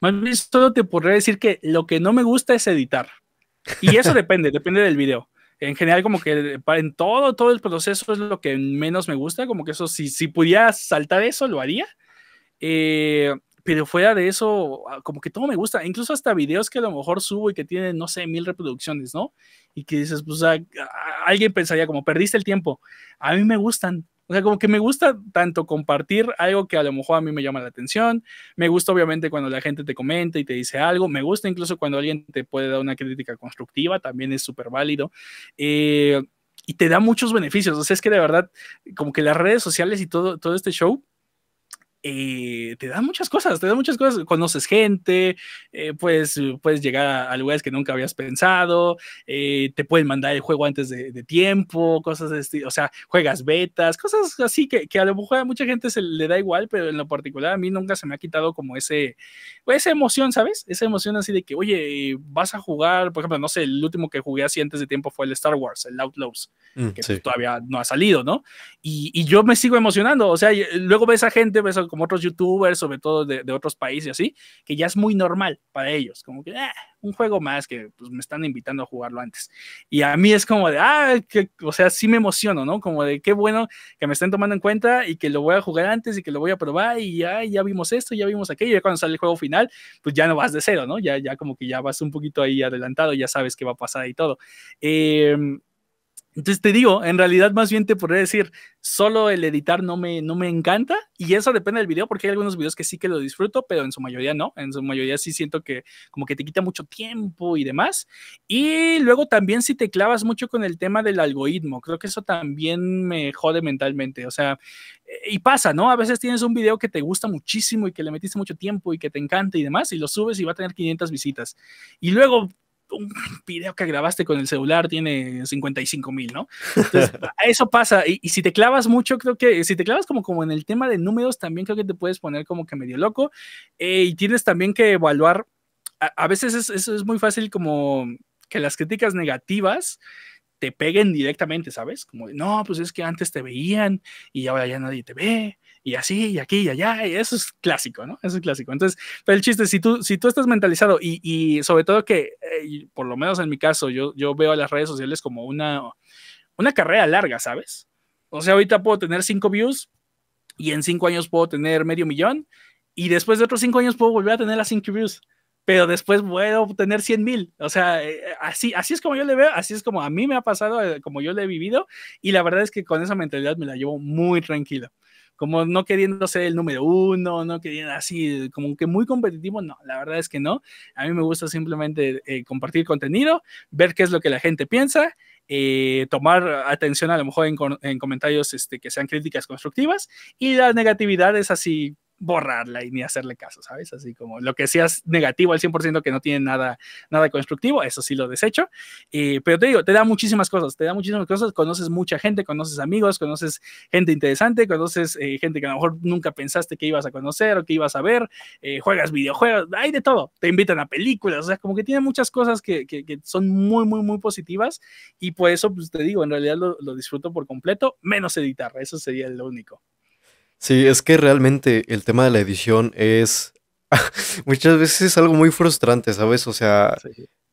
Más bien solo te podría decir que lo que no me gusta es editar. Y eso depende, depende del video en general como que en todo, todo el proceso es lo que menos me gusta, como que eso, si, si pudiera saltar eso, lo haría. Eh, pero fuera de eso, ah, como que todo me gusta, incluso hasta videos que a lo mejor subo y que tienen, no sé, mil reproducciones, ¿no? Y que dices, pues, ah, ah, alguien pensaría como, perdiste el tiempo. A mí me gustan, o sea, como que me gusta tanto compartir algo que a lo mejor a mí me llama la atención, me gusta obviamente cuando la gente te comenta y te dice algo, me gusta incluso cuando alguien te puede dar una crítica constructiva, también es súper válido. Eh, y te da muchos beneficios, o sea, es que de verdad, como que las redes sociales y todo, todo este show te da muchas cosas, te da muchas cosas, conoces gente, eh, pues, puedes llegar a, lugares que nunca habías pensado, eh, te pueden mandar el juego antes de, tiempo, cosas así, o sea, juegas betas, cosas así que, que, a lo mejor a mucha gente se le da igual, pero en lo particular a mí nunca se me ha quitado como ese, esa emoción, ¿sabes? Esa emoción así de que, oye, vas a jugar, por ejemplo, no sé, el último que jugué así antes de tiempo fue el Star Wars, el Outlaws, mm, que pues, todavía no ha salido, ¿no? Y, y, yo me sigo emocionando, o sea, luego ves a gente, ves a como otros youtubers, sobre todo de, otros países y así, que ya es muy normal para ellos, como que ah, un juego más que pues, me están invitando a jugarlo antes. Y a mí es como de, ah, que, o sea, sí me emociono, ¿no? Como de qué bueno que me estén tomando en cuenta y que lo voy a jugar antes y que lo voy a probar y ya, ya vimos esto, ya vimos aquello, y ya cuando sale el juego final, pues ya no vas de cero, ¿no? Ya, ya como que ya vas un poquito ahí adelantado, ya sabes qué va a pasar y todo. Eh, entonces te digo, en realidad más bien te podría decir, solo el editar no me, no me encanta y eso depende del video porque hay algunos videos que sí que lo disfruto, pero en su mayoría no, en su mayoría sí siento que como que te quita mucho tiempo y demás. Y luego también si te clavas mucho con el tema del algoritmo, creo que eso también me jode mentalmente, o sea, eh, y pasa, ¿no? A veces tienes un video que te gusta muchísimo y que le metiste mucho tiempo y que te encanta y demás y lo subes y va a tener 500 visitas. Y luego un video que grabaste con el celular tiene 55 mil, ¿no? Entonces, eso pasa. Y, si te clavas mucho, creo que si te clavas como, como en el tema de números, también creo que te puedes poner como que medio loco. Eh, y tienes también que evaluar. A, veces es, es, muy fácil como que las críticas negativas te peguen directamente, ¿sabes? Como, no, pues es que antes te veían y ahora ya nadie te ve y así, y aquí, y allá, eso es clásico, ¿no? Eso es clásico. Entonces, pero el chiste, si tú, si tú estás mentalizado y, sobre todo que, eh, por lo menos en mi caso, yo, yo veo a las redes sociales como una, una carrera larga, ¿sabes? O sea, ahorita puedo tener cinco views y en cinco años puedo tener medio millón y después de otros cinco años puedo volver a tener las cinco views pero después puedo tener cien mil. O sea, eh, así, así es como yo le veo, así es como a mí me ha pasado, eh, como yo le he vivido, y la verdad es que con esa mentalidad me la llevo muy tranquila como no queriendo ser el número uno, no queriendo así, como que muy competitivo, no, la verdad es que no. A mí me gusta simplemente eh, compartir contenido, ver qué es lo que la gente piensa. Eh, tomar atención a lo mejor en, comentarios este, que sean críticas constructivas y la negatividades es así borrarla y ni hacerle caso, ¿sabes? Así como lo que seas negativo al 100% que no tiene nada, nada constructivo, eso sí lo desecho. Eh, pero te digo, te da muchísimas cosas, te da muchísimas cosas, conoces mucha gente, conoces amigos, conoces gente interesante, conoces eh, gente que a lo mejor nunca pensaste que ibas a conocer o que ibas a ver, eh, juegas videojuegos, hay de todo, te invitan a películas, o sea, como que tiene muchas cosas que, son muy, muy, muy positivas y por eso, pues te digo, en realidad lo, lo disfruto por completo, menos editar, eso sería lo único. Sí, es que realmente el tema de la edición es muchas veces es algo muy frustrante, ¿sabes? O sea,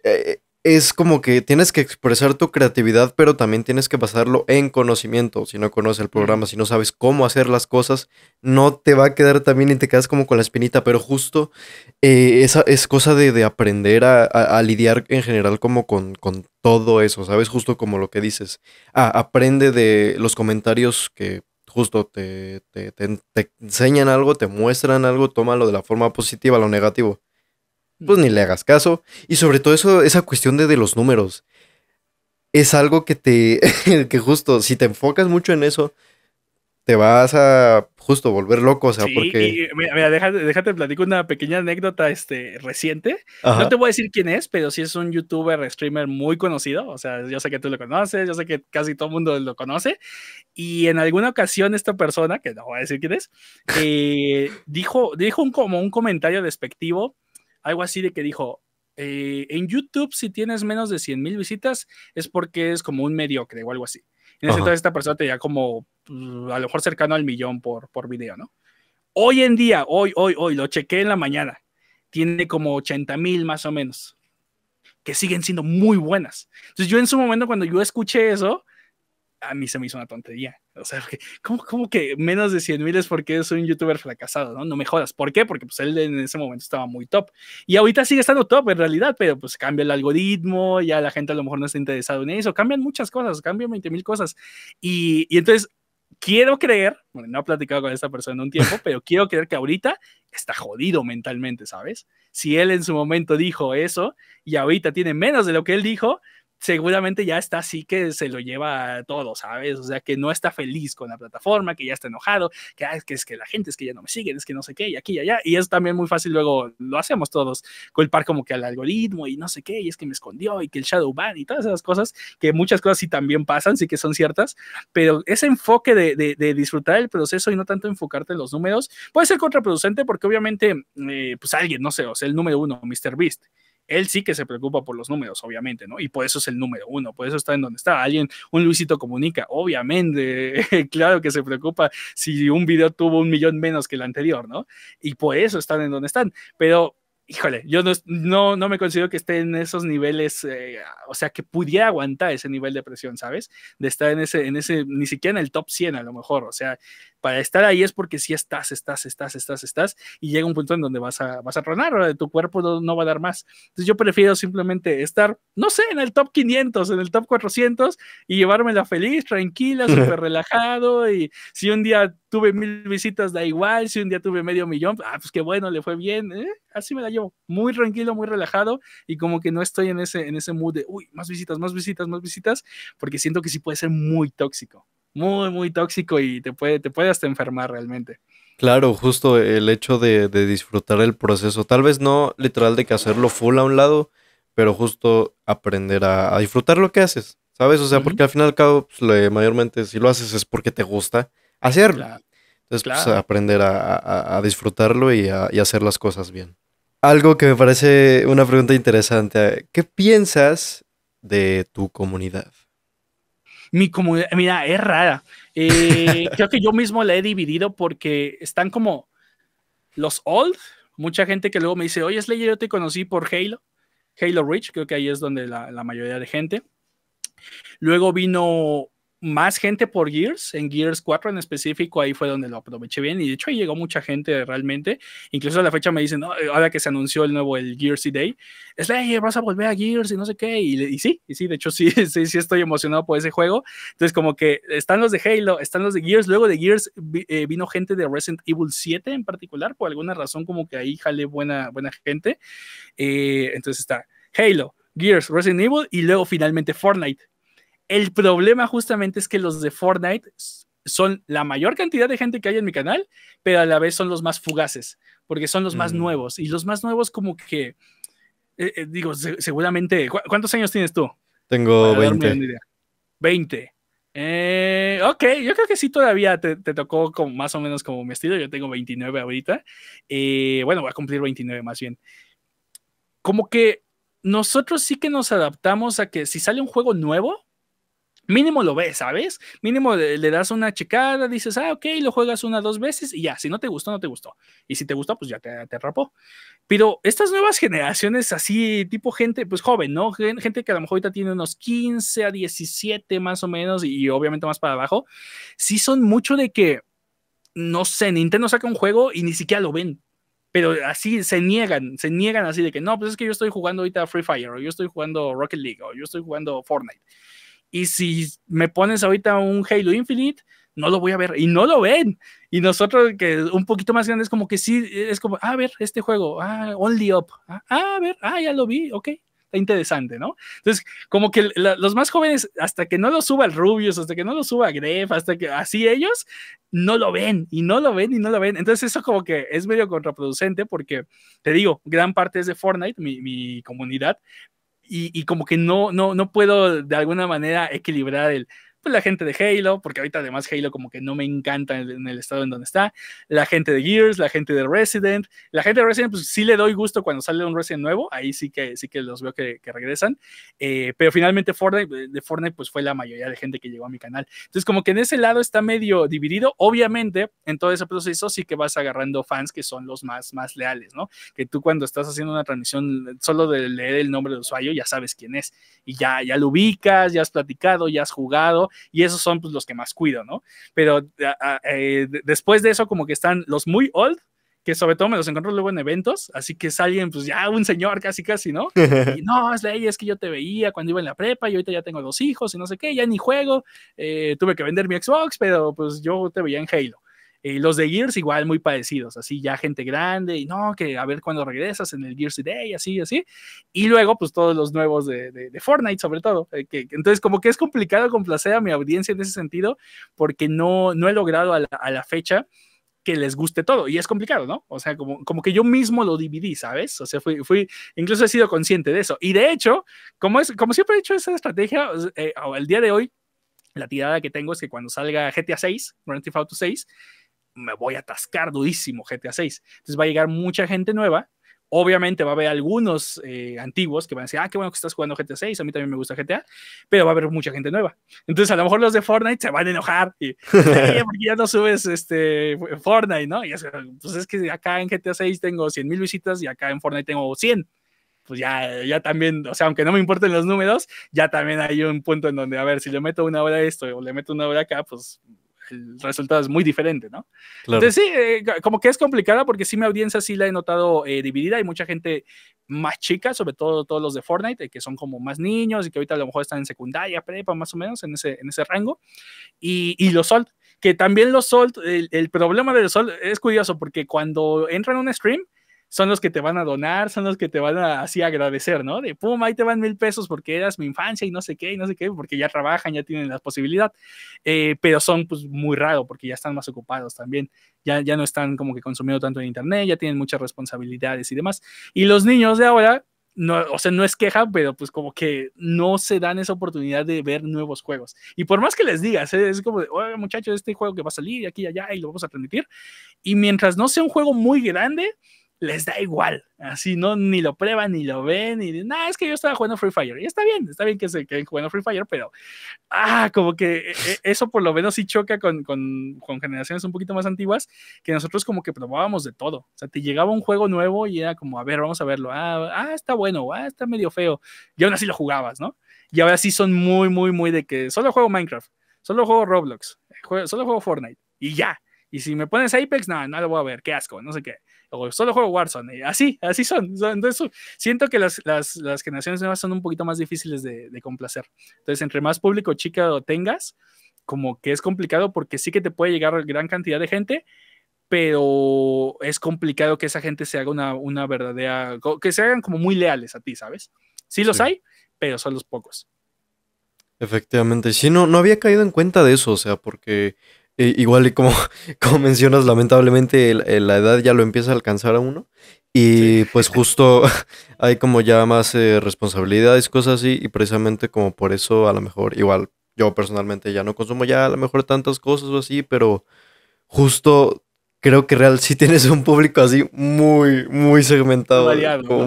eh, es como que tienes que expresar tu creatividad, pero también tienes que basarlo en conocimiento. Si no conoces el programa, si no sabes cómo hacer las cosas, no te va a quedar también y te quedas como con la espinita, pero justo eh, esa es cosa de, aprender a, lidiar en general como con, con todo eso, ¿sabes? Justo como lo que dices. Ah, aprende de los comentarios que justo te, enseñan algo, te muestran algo, tómalo de la forma positiva, lo negativo. Pues ni le hagas caso. Y sobre todo eso, esa cuestión de, de los números. Es algo que te. que justo, si te enfocas mucho en eso, te vas a justo volver loco, o sea, porque... Sí, eh, mira, déjate, déjate, platico una pequeña anécdota este, reciente. No te voy a decir quién es, pero sí es un youtuber, streamer muy conocido, o sea, yo sé que tú lo conoces, yo sé que casi todo el mundo lo conoce, y en alguna ocasión esta persona, que no voy a decir quién es, eh, dijo, dijo un, como un comentario despectivo, algo así de que dijo, eh, en YouTube si tienes menos de 100 mil visitas es porque es como un mediocre o algo así. En entonces esta persona tenía como pues, a lo mejor cercano al millón por, por video, ¿no? Hoy en día, hoy, hoy, hoy, lo chequé en la mañana, tiene como 80 mil más o menos, que siguen siendo muy buenas. Entonces yo en su momento cuando yo escuché eso, a mí se me hizo una tontería. O sea, ¿cómo, cómo que menos de 100 mil es porque es un youtuber fracasado, ¿no? No me jodas. ¿Por qué? Porque pues él en ese momento estaba muy top. Y ahorita sigue estando top en realidad, pero pues cambia el algoritmo, ya la gente a lo mejor no está interesado en eso, cambian muchas cosas, cambian 20 mil cosas. Y, y entonces quiero creer, bueno, no he platicado con esta persona en un tiempo, pero quiero creer que ahorita está jodido mentalmente, ¿sabes? Si él en su momento dijo eso y ahorita tiene menos de lo que él dijo, seguramente ya está así que se lo lleva todo, ¿sabes? O sea, que no está feliz con la plataforma, que ya está enojado, que, es que la gente es que ya no me siguen, es que no sé qué, y aquí y allá. Y es también muy fácil luego, lo hacemos todos, culpar como que al algoritmo y no sé qué, y es que me escondió y que el shadow ban y todas esas cosas, que muchas cosas sí también pasan, sí que son ciertas, pero ese enfoque de, disfrutar el proceso y no tanto enfocarte en los números puede ser contraproducente porque obviamente, eh, pues alguien, no sé, o sea, el número uno, Mr. Beast él sí que se preocupa por los números, obviamente, ¿no? Y por eso es el número uno, por eso está en donde está. Alguien, un Luisito Comunica, obviamente, claro que se preocupa si un video tuvo un millón menos que el anterior, ¿no? Y por eso están en donde están. Pero híjole, yo no, me considero que esté en esos niveles, eh, o sea, que pudiera aguantar ese nivel de presión, ¿sabes? De estar en ese, en ese, ni siquiera en el top 100 a lo mejor, o sea, para estar ahí es porque si estás, estás, estás, estás, estás, y llega un punto en donde vas a, vas a tronar, tu cuerpo no, va a dar más. Entonces yo prefiero simplemente estar, no sé, en el top 500, en el top 400 y llevármela feliz, tranquila, súper relajado. Y si un día tuve mil visitas, da igual, si un día tuve medio millón, ah, pues qué bueno, le fue bien, ¿eh? así me la llevo, muy tranquilo, muy relajado y como que no estoy en ese, en ese mood de, uy, más visitas, más visitas, más visitas, porque siento que sí puede ser muy tóxico muy, muy tóxico y te puede, te hasta enfermar realmente. Claro, justo el hecho de, disfrutar el proceso, tal vez no literal de que hacerlo full a un lado, pero justo aprender a, disfrutar lo que haces, ¿sabes? O sea, porque al final y cabo, pues, mayormente si lo haces es porque te gusta hacerlo. Entonces, pues, aprender a, disfrutarlo y, y hacer las cosas bien. Algo que me parece una pregunta interesante. ¿Qué piensas de tu comunidad? mi comunidad, mira, es rara. Eh, creo que yo mismo la he dividido porque están como los old, mucha gente que luego me dice, oye, Slayer, yo te conocí por Halo, Halo Reach, creo que ahí es donde la mayoría de gente. Luego vino más gente por Gears, en Gears 4 en específico, ahí fue donde lo aproveché bien y de hecho ahí llegó mucha gente realmente, incluso a la fecha me dicen, eh, ahora que se anunció el nuevo, el Gears Day, es la, vas a volver a Gears y no sé qué, y, sí, y sí, de hecho sí, sí, sí estoy emocionado por ese juego, entonces como que están los de Halo, están los de Gears, luego de Gears eh, vino gente de Resident Evil 7 en particular, por alguna razón como que ahí jale buena, buena gente, eh, entonces está Halo, Gears, Resident Evil y luego finalmente Fortnite el problema justamente es que los de Fortnite son la mayor cantidad de gente que hay en mi canal, pero a la vez son los más fugaces, porque son los más nuevos. Y los más nuevos como que, eh, eh, digo, seguramente, ¿cuántos años tienes tú? Tengo 20. 20. Eh, ok, yo creo que sí todavía te, tocó como, más o menos como mi estilo. Yo tengo 29 ahorita. bueno, voy a cumplir 29 más bien. Como que nosotros sí que nos adaptamos a que si sale un juego nuevo, mínimo lo ves, ¿sabes? Mínimo le, das una checada, dices, ah, ok, lo juegas una, dos veces y ya, si no te gustó, no te gustó. Y si te gustó, pues ya te, te rapó. Pero estas nuevas generaciones, así, tipo gente, pues joven, ¿no? Gente que a lo mejor ahorita tiene unos 15 a 17 más o menos y, y obviamente más para abajo, sí son mucho de que, no sé, Nintendo saca un juego y ni siquiera lo ven pero así se niegan, se niegan así de que no, pues es que yo estoy jugando ahorita Free Fire, o yo estoy jugando Rocket League, o yo estoy jugando Fortnite. Y si me pones ahorita un Halo Infinite, no lo voy a ver. Y no lo ven. Y nosotros, que un poquito más grandes, como que sí, es como, ah, a ver, este juego, ah, Only Up, ah, ah, a ver, ah, ya lo vi, ok, está interesante, ¿no? Entonces, como que los más jóvenes, hasta que no lo suba el Rubius, hasta que no lo suba Gref, hasta que así ellos, no lo ven, y no lo ven, y no lo ven. Entonces, eso como que es medio contraproducente, porque te digo, gran parte es de Fortnite, mi, mi comunidad, y, como que no, no, no puedo de alguna manera equilibrar el, pues, la gente de Halo, porque ahorita además Halo como que no me encanta en el, estado en donde está, la gente de Gears, la gente de Resident, la gente de Resident, pues sí le doy gusto cuando sale un Resident nuevo, ahí sí que, sí que los veo que, regresan, eh, pero finalmente Fortnite, eh, de Fortnite pues fue la mayoría de gente que llegó a mi canal. Entonces como que en ese lado está medio dividido, obviamente en todo ese proceso sí que vas agarrando fans que son los más, más leales, ¿no? Que tú cuando estás haciendo una transmisión eh, solo de leer el nombre del usuario ya sabes quién es y ya, ya lo ubicas, ya has platicado, ya has jugado y esos son pues, los que más cuido, ¿no? Pero eh, después de eso como que están los muy old, que sobre todo me los encuentro luego en eventos, así que es alguien, pues ya un señor casi, casi, ¿no? Y no, es ley, es que yo te veía cuando iba en la prepa y ahorita ya tengo dos hijos y no sé qué, ya ni juego, eh, tuve que vender mi Xbox, pero pues yo te veía en Halo. Eh, los de Gears igual muy parecidos, así ya gente grande y no, que a ver cuando regresas en el Gears Day, así, así. Y luego pues todos los nuevos de, Fortnite sobre todo. Eh, que, entonces como que es complicado complacer a mi audiencia en ese sentido porque no, no he logrado a la, fecha que les guste todo. Y es complicado, ¿no? O sea, como, como que yo mismo lo dividí, ¿sabes? O sea, fui, fui, incluso he sido consciente de eso. Y de hecho, como, es, como siempre he hecho esa estrategia, eh, al día de hoy, la tirada que tengo es que cuando salga GTA 6, Grand Theft Auto 6, me voy a atascar durísimo GTA 6. Entonces va a llegar mucha gente nueva. Obviamente va a haber algunos eh, antiguos que van a decir, ah, qué bueno que estás jugando GTA 6, a mí también me gusta GTA, pero va a haber mucha gente nueva. Entonces a lo mejor los de Fortnite se van a enojar y, porque ya no subes este, Fortnite, ¿no? Y es, pues es que acá en GTA 6 tengo 100 mil visitas y acá en Fortnite tengo 100 pues ya, ya también, o sea, aunque no me importen los números, ya también hay un punto en donde, a ver, si le meto una hora a esto o le meto una hora acá, pues el resultado es muy diferente, ¿no? Entonces sí, eh, como que es complicada porque sí mi audiencia sí la he notado eh, dividida. Hay mucha gente más chica, sobre todo todos los de Fortnite, que son como más niños y que ahorita a lo mejor están en secundaria, prepa, más o menos, en ese, en ese rango. Y, los Sol, que también los Sol, el, problema de los Sol es curioso porque cuando entran a un stream, son los que te van a donar, son los que te van a así agradecer, ¿no? De pum, ahí te van mil pesos porque eras mi infancia y no sé qué, y no sé qué, porque ya trabajan, ya tienen la posibilidad, eh, pero son pues muy raro porque ya están más ocupados también, ya, ya no están como que consumiendo tanto en internet, ya tienen muchas responsabilidades y demás. Y los niños de ahora, no, o sea, no es queja, pero pues como que no se dan esa oportunidad de ver nuevos juegos. Y por más que les digas, ¿eh? es como, de, oye muchachos, este juego que va a salir aquí y allá y lo vamos a transmitir. Y mientras no sea un juego muy grande, les da igual, así, ¿no? Ni lo prueban, ni lo ven, y nada, es que yo estaba jugando Free Fire. Y está bien, está bien que se queden jugando Free Fire, pero, ah, como que eh, eh, eso por lo menos sí choca con, con, generaciones un poquito más antiguas, que nosotros como que probábamos de todo. O sea, te llegaba un juego nuevo y era como, a ver, vamos a verlo, ah, ah está bueno, ah, está medio feo. Y aún así lo jugabas, ¿no? Y ahora sí son muy, muy, muy de que solo juego Minecraft, solo juego Roblox, solo juego Fortnite, y ya y si me pones Apex, no, no lo voy a ver, qué asco, no sé qué. solo juego Warzone. Y así, así son. Entonces, siento que las, las, las, generaciones nuevas son un poquito más difíciles de, complacer. Entonces, entre más público chica tengas, como que es complicado porque sí que te puede llegar gran cantidad de gente, pero es complicado que esa gente se haga una, una verdadera, que se hagan como muy leales a ti, ¿sabes? Sí los hay, pero son los pocos. Efectivamente, sí, no, no había caído en cuenta de eso, o sea, porque igual y como, como mencionas, lamentablemente la edad ya lo empieza a alcanzar a uno. Y pues justo hay como ya más eh, responsabilidades, cosas así. Y precisamente como por eso a lo mejor, igual yo personalmente ya no consumo ya a lo mejor tantas cosas o así, pero justo creo que real sí tienes un público así muy, muy segmentado.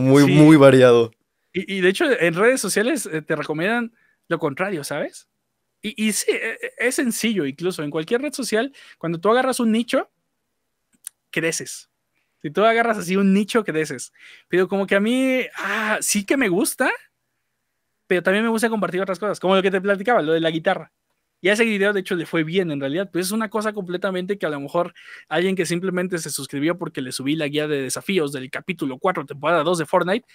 muy, muy variado. y, de hecho en redes sociales eh, te recomiendan lo contrario, ¿sabes? Y, sí, e, e, es sencillo, incluso en cualquier red social, cuando tú agarras un nicho, creces. Si tú agarras así un nicho, creces. Pero como que a mí, ah, sí que me gusta, pero también me gusta compartir otras cosas, como lo que te platicaba, lo de la guitarra. Y a ese video, de hecho, le fue bien en realidad. Pues es una cosa completamente que a lo mejor alguien que simplemente se suscribió porque le subí la guía de desafíos del capítulo 4, temporada 2 de Fortnite,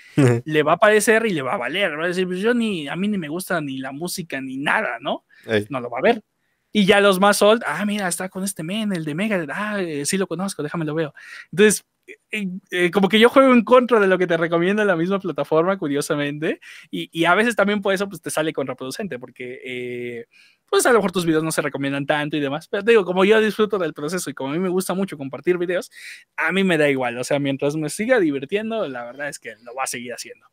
le va a parecer y le va a valer. Va a decir, pues, a mí ni me gusta ni la música ni nada, ¿no? No lo va a ver. Y ya los más old, ah, mira, está con este men, el de Mega, ah, eh, sí lo conozco, déjame lo veo. Entonces, eh, eh, como que yo juego en contra de lo que te recomienda la misma plataforma, curiosamente, y, y a veces también por eso pues, te sale contraproducente, porque pues a lo mejor tus videos no se recomiendan tanto y demás. Pero digo, como yo disfruto del proceso y como a mí me gusta mucho compartir videos, a mí me da igual. O sea, mientras me siga divirtiendo, la verdad es que lo va a seguir haciendo.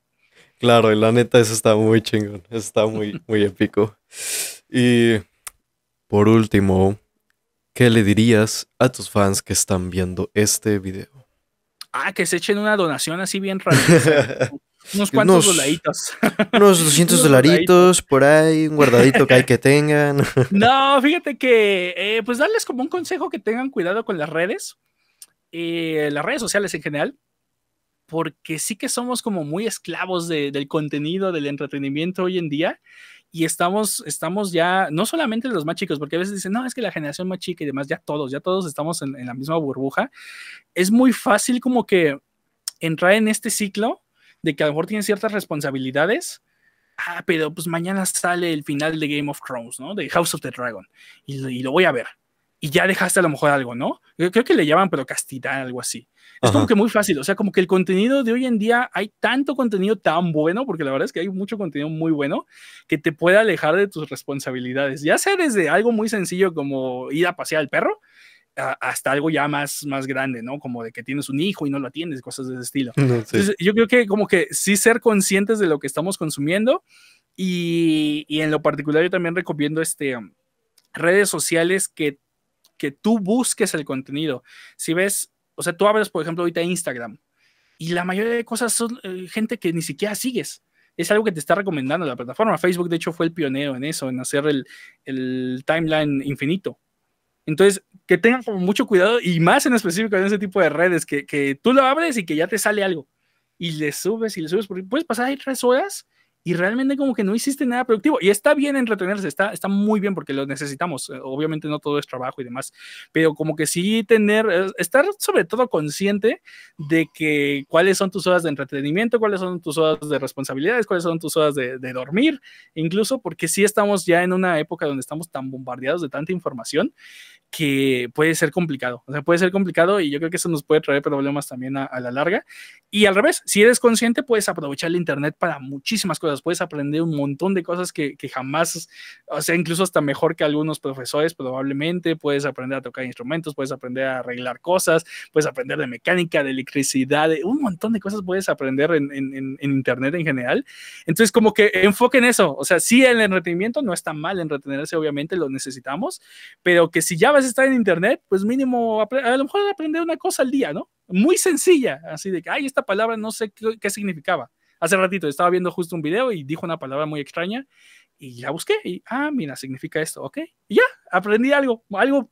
Claro, y la neta, eso está muy chingón. está muy, muy épico. Y por último, ¿qué le dirías a tus fans que están viendo este video? Ah, que se echen una donación así bien rápido. Unos cuantos dolaritos. Unos 200 dolaritos por ahí, un guardadito que hay que tengan. No, fíjate que, eh, pues darles como un consejo que tengan cuidado con las redes, eh, las redes sociales en general, porque sí que somos como muy esclavos del contenido, del entretenimiento hoy en día. Y estamos, estamos ya, no solamente los más chicos, porque a veces dicen, no, es que la generación más chica y demás, ya todos, ya todos estamos en la misma burbuja. Es muy fácil como que entrar en este ciclo de que a lo mejor tienes ciertas responsabilidades. Ah, pero pues mañana sale el final de Game of Thrones, ¿no? De House of the Dragon. Y, lo voy a ver. Y ya dejaste a lo mejor algo, ¿no? Yo creo que le llaman pero procrastinar, algo así. Es como que muy fácil. O sea, como que el contenido de hoy en día hay tanto contenido tan bueno, porque la verdad es que hay mucho contenido muy bueno, que te puede alejar de tus responsabilidades. Ya sea desde algo muy sencillo como ir a pasear al perro, hasta algo ya más, más grande, ¿no? Como de que tienes un hijo y no lo atiendes, cosas de ese estilo. yo creo que como que sí ser conscientes de lo que estamos consumiendo y, y en lo particular yo también recomiendo este, redes sociales que, que tú busques el contenido. Si ves, o sea, tú abres, por ejemplo, ahorita Instagram y la mayoría de cosas son eh, gente que ni siquiera sigues es algo que te está recomendando la plataforma. Facebook, de hecho, fue el pionero en eso, en hacer el, el timeline infinito. Entonces, que tengan como mucho cuidado y más en específico en ese tipo de redes, que, que tú lo abres y que ya te sale algo y le subes y le subes, porque puedes pasar ahí tres horas y realmente como que no hiciste nada productivo. Y está bien entretenerse, está, está muy bien porque lo necesitamos. Eh, obviamente no todo es trabajo y demás, pero como que sí tener, eh, estar sobre todo consciente de que cuáles son tus horas de entretenimiento, cuáles son tus horas de responsabilidades, cuáles son tus horas de, de dormir, incluso porque sí estamos ya en una época donde estamos tan bombardeados de tanta información que puede ser complicado. O sea, puede ser complicado y yo creo que eso nos puede traer problemas también a, la larga. Y al revés, si eres consciente, puedes aprovechar el Internet para muchísimas cosas. Puedes aprender un montón de cosas que, jamás, o sea, incluso hasta mejor que algunos profesores probablemente. Puedes aprender a tocar instrumentos, puedes aprender a arreglar cosas, puedes aprender de mecánica, de electricidad, de, un montón de cosas puedes aprender en, Internet en general. Entonces, como que enfoque en eso. O sea, sí, el entretenimiento no está mal, entretenerse obviamente lo necesitamos, pero que si ya sabes estar en internet, pues mínimo a lo mejor aprender una cosa al día, ¿no? Muy sencilla, así de que, ay, esta palabra no sé qué, qué significaba. Hace ratito estaba viendo justo un video y dijo una palabra muy extraña y la busqué y, ah, mira, significa esto, ¿ok? Y ya, aprendí algo, algo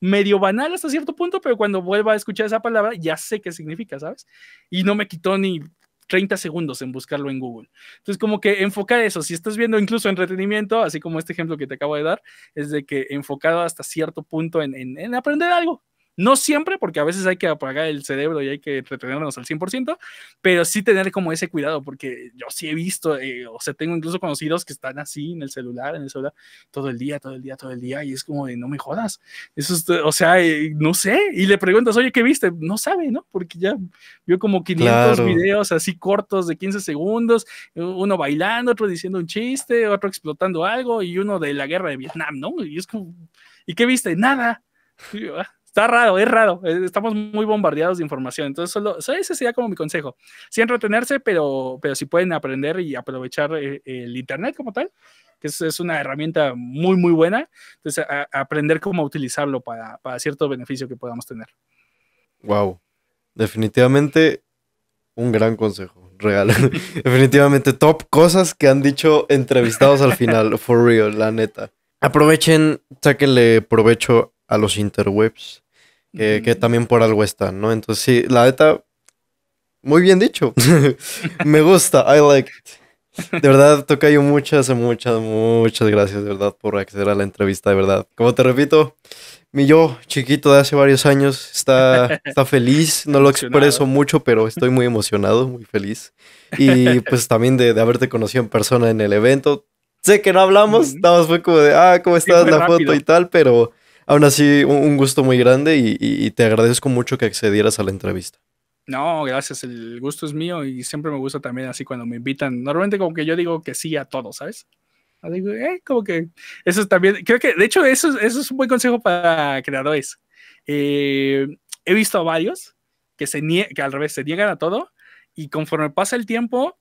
medio banal hasta cierto punto, pero cuando vuelva a escuchar esa palabra ya sé qué significa, ¿sabes? Y no me quitó ni 30 segundos en buscarlo en Google. Entonces, como que enfocar eso, si estás viendo incluso entretenimiento, así como este ejemplo que te acabo de dar, es de que enfocado hasta cierto punto en aprender algo, no siempre, porque a veces hay que apagar el cerebro y hay que entretenernos al 100%, pero sí tener como ese cuidado, porque yo sí he visto, eh, o sea, tengo incluso conocidos que están así en el celular, en el celular, todo el día, todo el día, todo el día, y es como de, no me jodas. Eso o sea, eh, no sé. Y le preguntas, oye, ¿qué viste? No sabe, ¿no? Porque ya vio como 500 videos así cortos de 15 segundos, uno bailando, otro diciendo un chiste, otro explotando algo, y uno de la guerra de Vietnam, ¿no? Y es como, ¿y qué viste? Nada está raro, es raro. Eh, estamos muy bombardeados de información. Entonces, solo, ese sería como mi consejo. Sí, entretenerse, pero, pero si pueden aprender y aprovechar eh, el, Internet como tal, que es, una herramienta muy, muy buena. Entonces, aprender cómo utilizarlo para, para cierto beneficio que podamos tener. Wow. Definitivamente un gran consejo. Real. Definitivamente top cosas que han dicho entrevistados al final. For real, la neta. Aprovechen, sáquenle provecho a los interwebs que, también por algo están, ¿no? Entonces, sí, la neta, muy bien dicho. Me gusta, I like it. De verdad, Tocayo, muchas, muchas, muchas gracias, de verdad, por acceder a la entrevista, de verdad. Como te repito, mi yo, chiquito de hace varios años, está, feliz. No lo expreso mucho, pero estoy muy emocionado, muy feliz. Y pues también de, haberte conocido en persona en el evento. Sé que no hablamos, nada más fue como de, ah, ¿cómo estás? la foto y tal, pero aún así, un, gusto muy grande y, te agradezco mucho que accedieras a la entrevista. No, gracias, el gusto es mío y siempre me gusta también así cuando me invitan. Normalmente como que yo digo que sí a todo, ¿sabes? Ah, eh, como que eso también, creo que de hecho eso, eso es un buen consejo para creadores. Eh, he visto a varios que, se que al revés se niegan a todo y conforme pasa el tiempo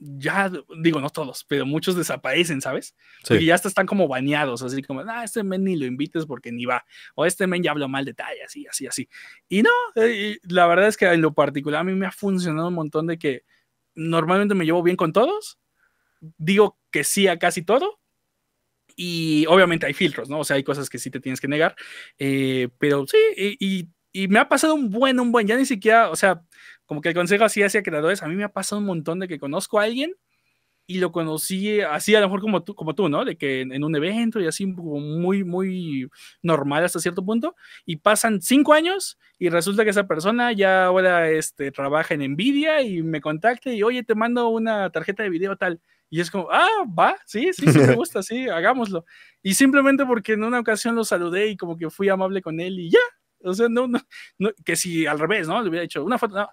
ya, digo, no todos, pero muchos desaparecen, ¿sabes? Sí. ya hasta están como bañados, así como, ah, este men ni lo invites porque ni va, o este men ya habló mal de tal, así, así, así. Y no, eh, la verdad es que en lo particular a mí me ha funcionado un montón de que normalmente me llevo bien con todos, digo que sí a casi todo, y obviamente hay filtros, ¿no? O sea, hay cosas que sí te tienes que negar, eh, pero sí, y, y, me ha pasado un buen, un buen, ya ni siquiera, o sea, como que el consejo así hacia creadores, a mí me ha pasado un montón de que conozco a alguien y lo conocí así a lo mejor como tú, como tú ¿no? De que en, un evento y así muy, muy normal hasta cierto punto, y pasan cinco años y resulta que esa persona ya ahora este, trabaja en Nvidia y me contacta y, oye, te mando una tarjeta de video tal. Y es como, ah, va, sí, sí, me gusta, sí, hagámoslo. Y simplemente porque en una ocasión lo saludé y como que fui amable con él y ya. O sea, no, no, que si al revés, ¿no? Le hubiera hecho una foto, no,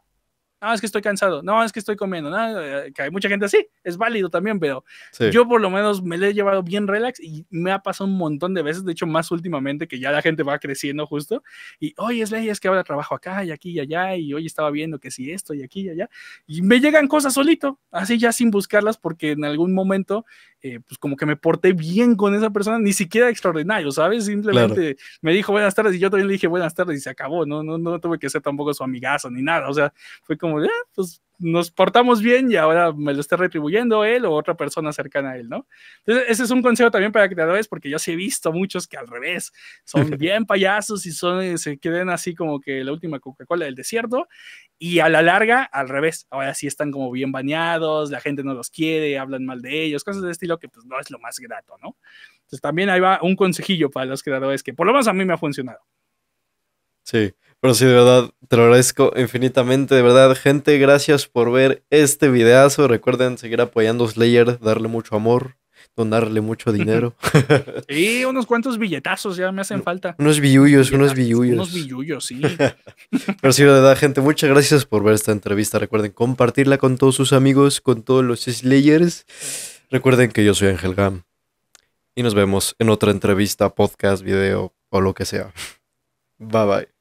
no, ah, es que estoy cansado, no, es que estoy comiendo, nada. Eh, que hay mucha gente así, es válido también, pero yo por lo menos me lo he llevado bien relax y me ha pasado un montón de veces, de hecho más últimamente que ya la gente va creciendo justo y hoy es ley, es que ahora trabajo acá y aquí y allá y hoy estaba viendo que si sí, esto y aquí y allá y me llegan cosas solito, así ya sin buscarlas porque en algún momento eh, pues como que me porté bien con esa persona, ni siquiera extraordinario, ¿sabes? Simplemente me dijo buenas tardes y yo también le dije buenas tardes y se acabó, no, no, no, tuve que ser tampoco su amigazo ni nada, o sea, fue como, ah, pues nos portamos bien y ahora me lo está retribuyendo él o otra persona cercana a él, ¿no? Entonces, ese es un consejo también para creadores, porque yo sí he visto muchos que al revés son bien payasos y son, eh, se queden así como que la última Coca-Cola del desierto y a la larga, al revés, ahora sí están como bien bañados, la gente no los quiere, hablan mal de ellos, cosas de estilo que pues no es lo más grato, ¿no? Entonces también ahí va un consejillo para los creadores que por lo menos a mí me ha funcionado. Sí, pero sí, de verdad, te lo agradezco infinitamente, de verdad, gente, gracias por ver este videazo, recuerden seguir apoyando Slayer, darle mucho amor, donarle mucho dinero. sí, unos cuantos billetazos ya me hacen falta. Unos billullos, unos billullos. Unos billullos, sí. Pero sí, verdad, gente, muchas gracias por ver esta entrevista. Recuerden compartirla con todos sus amigos, con todos los Slayers. Recuerden que yo soy Ángel Gam. Y nos vemos en otra entrevista, podcast, video o lo que sea. Bye bye.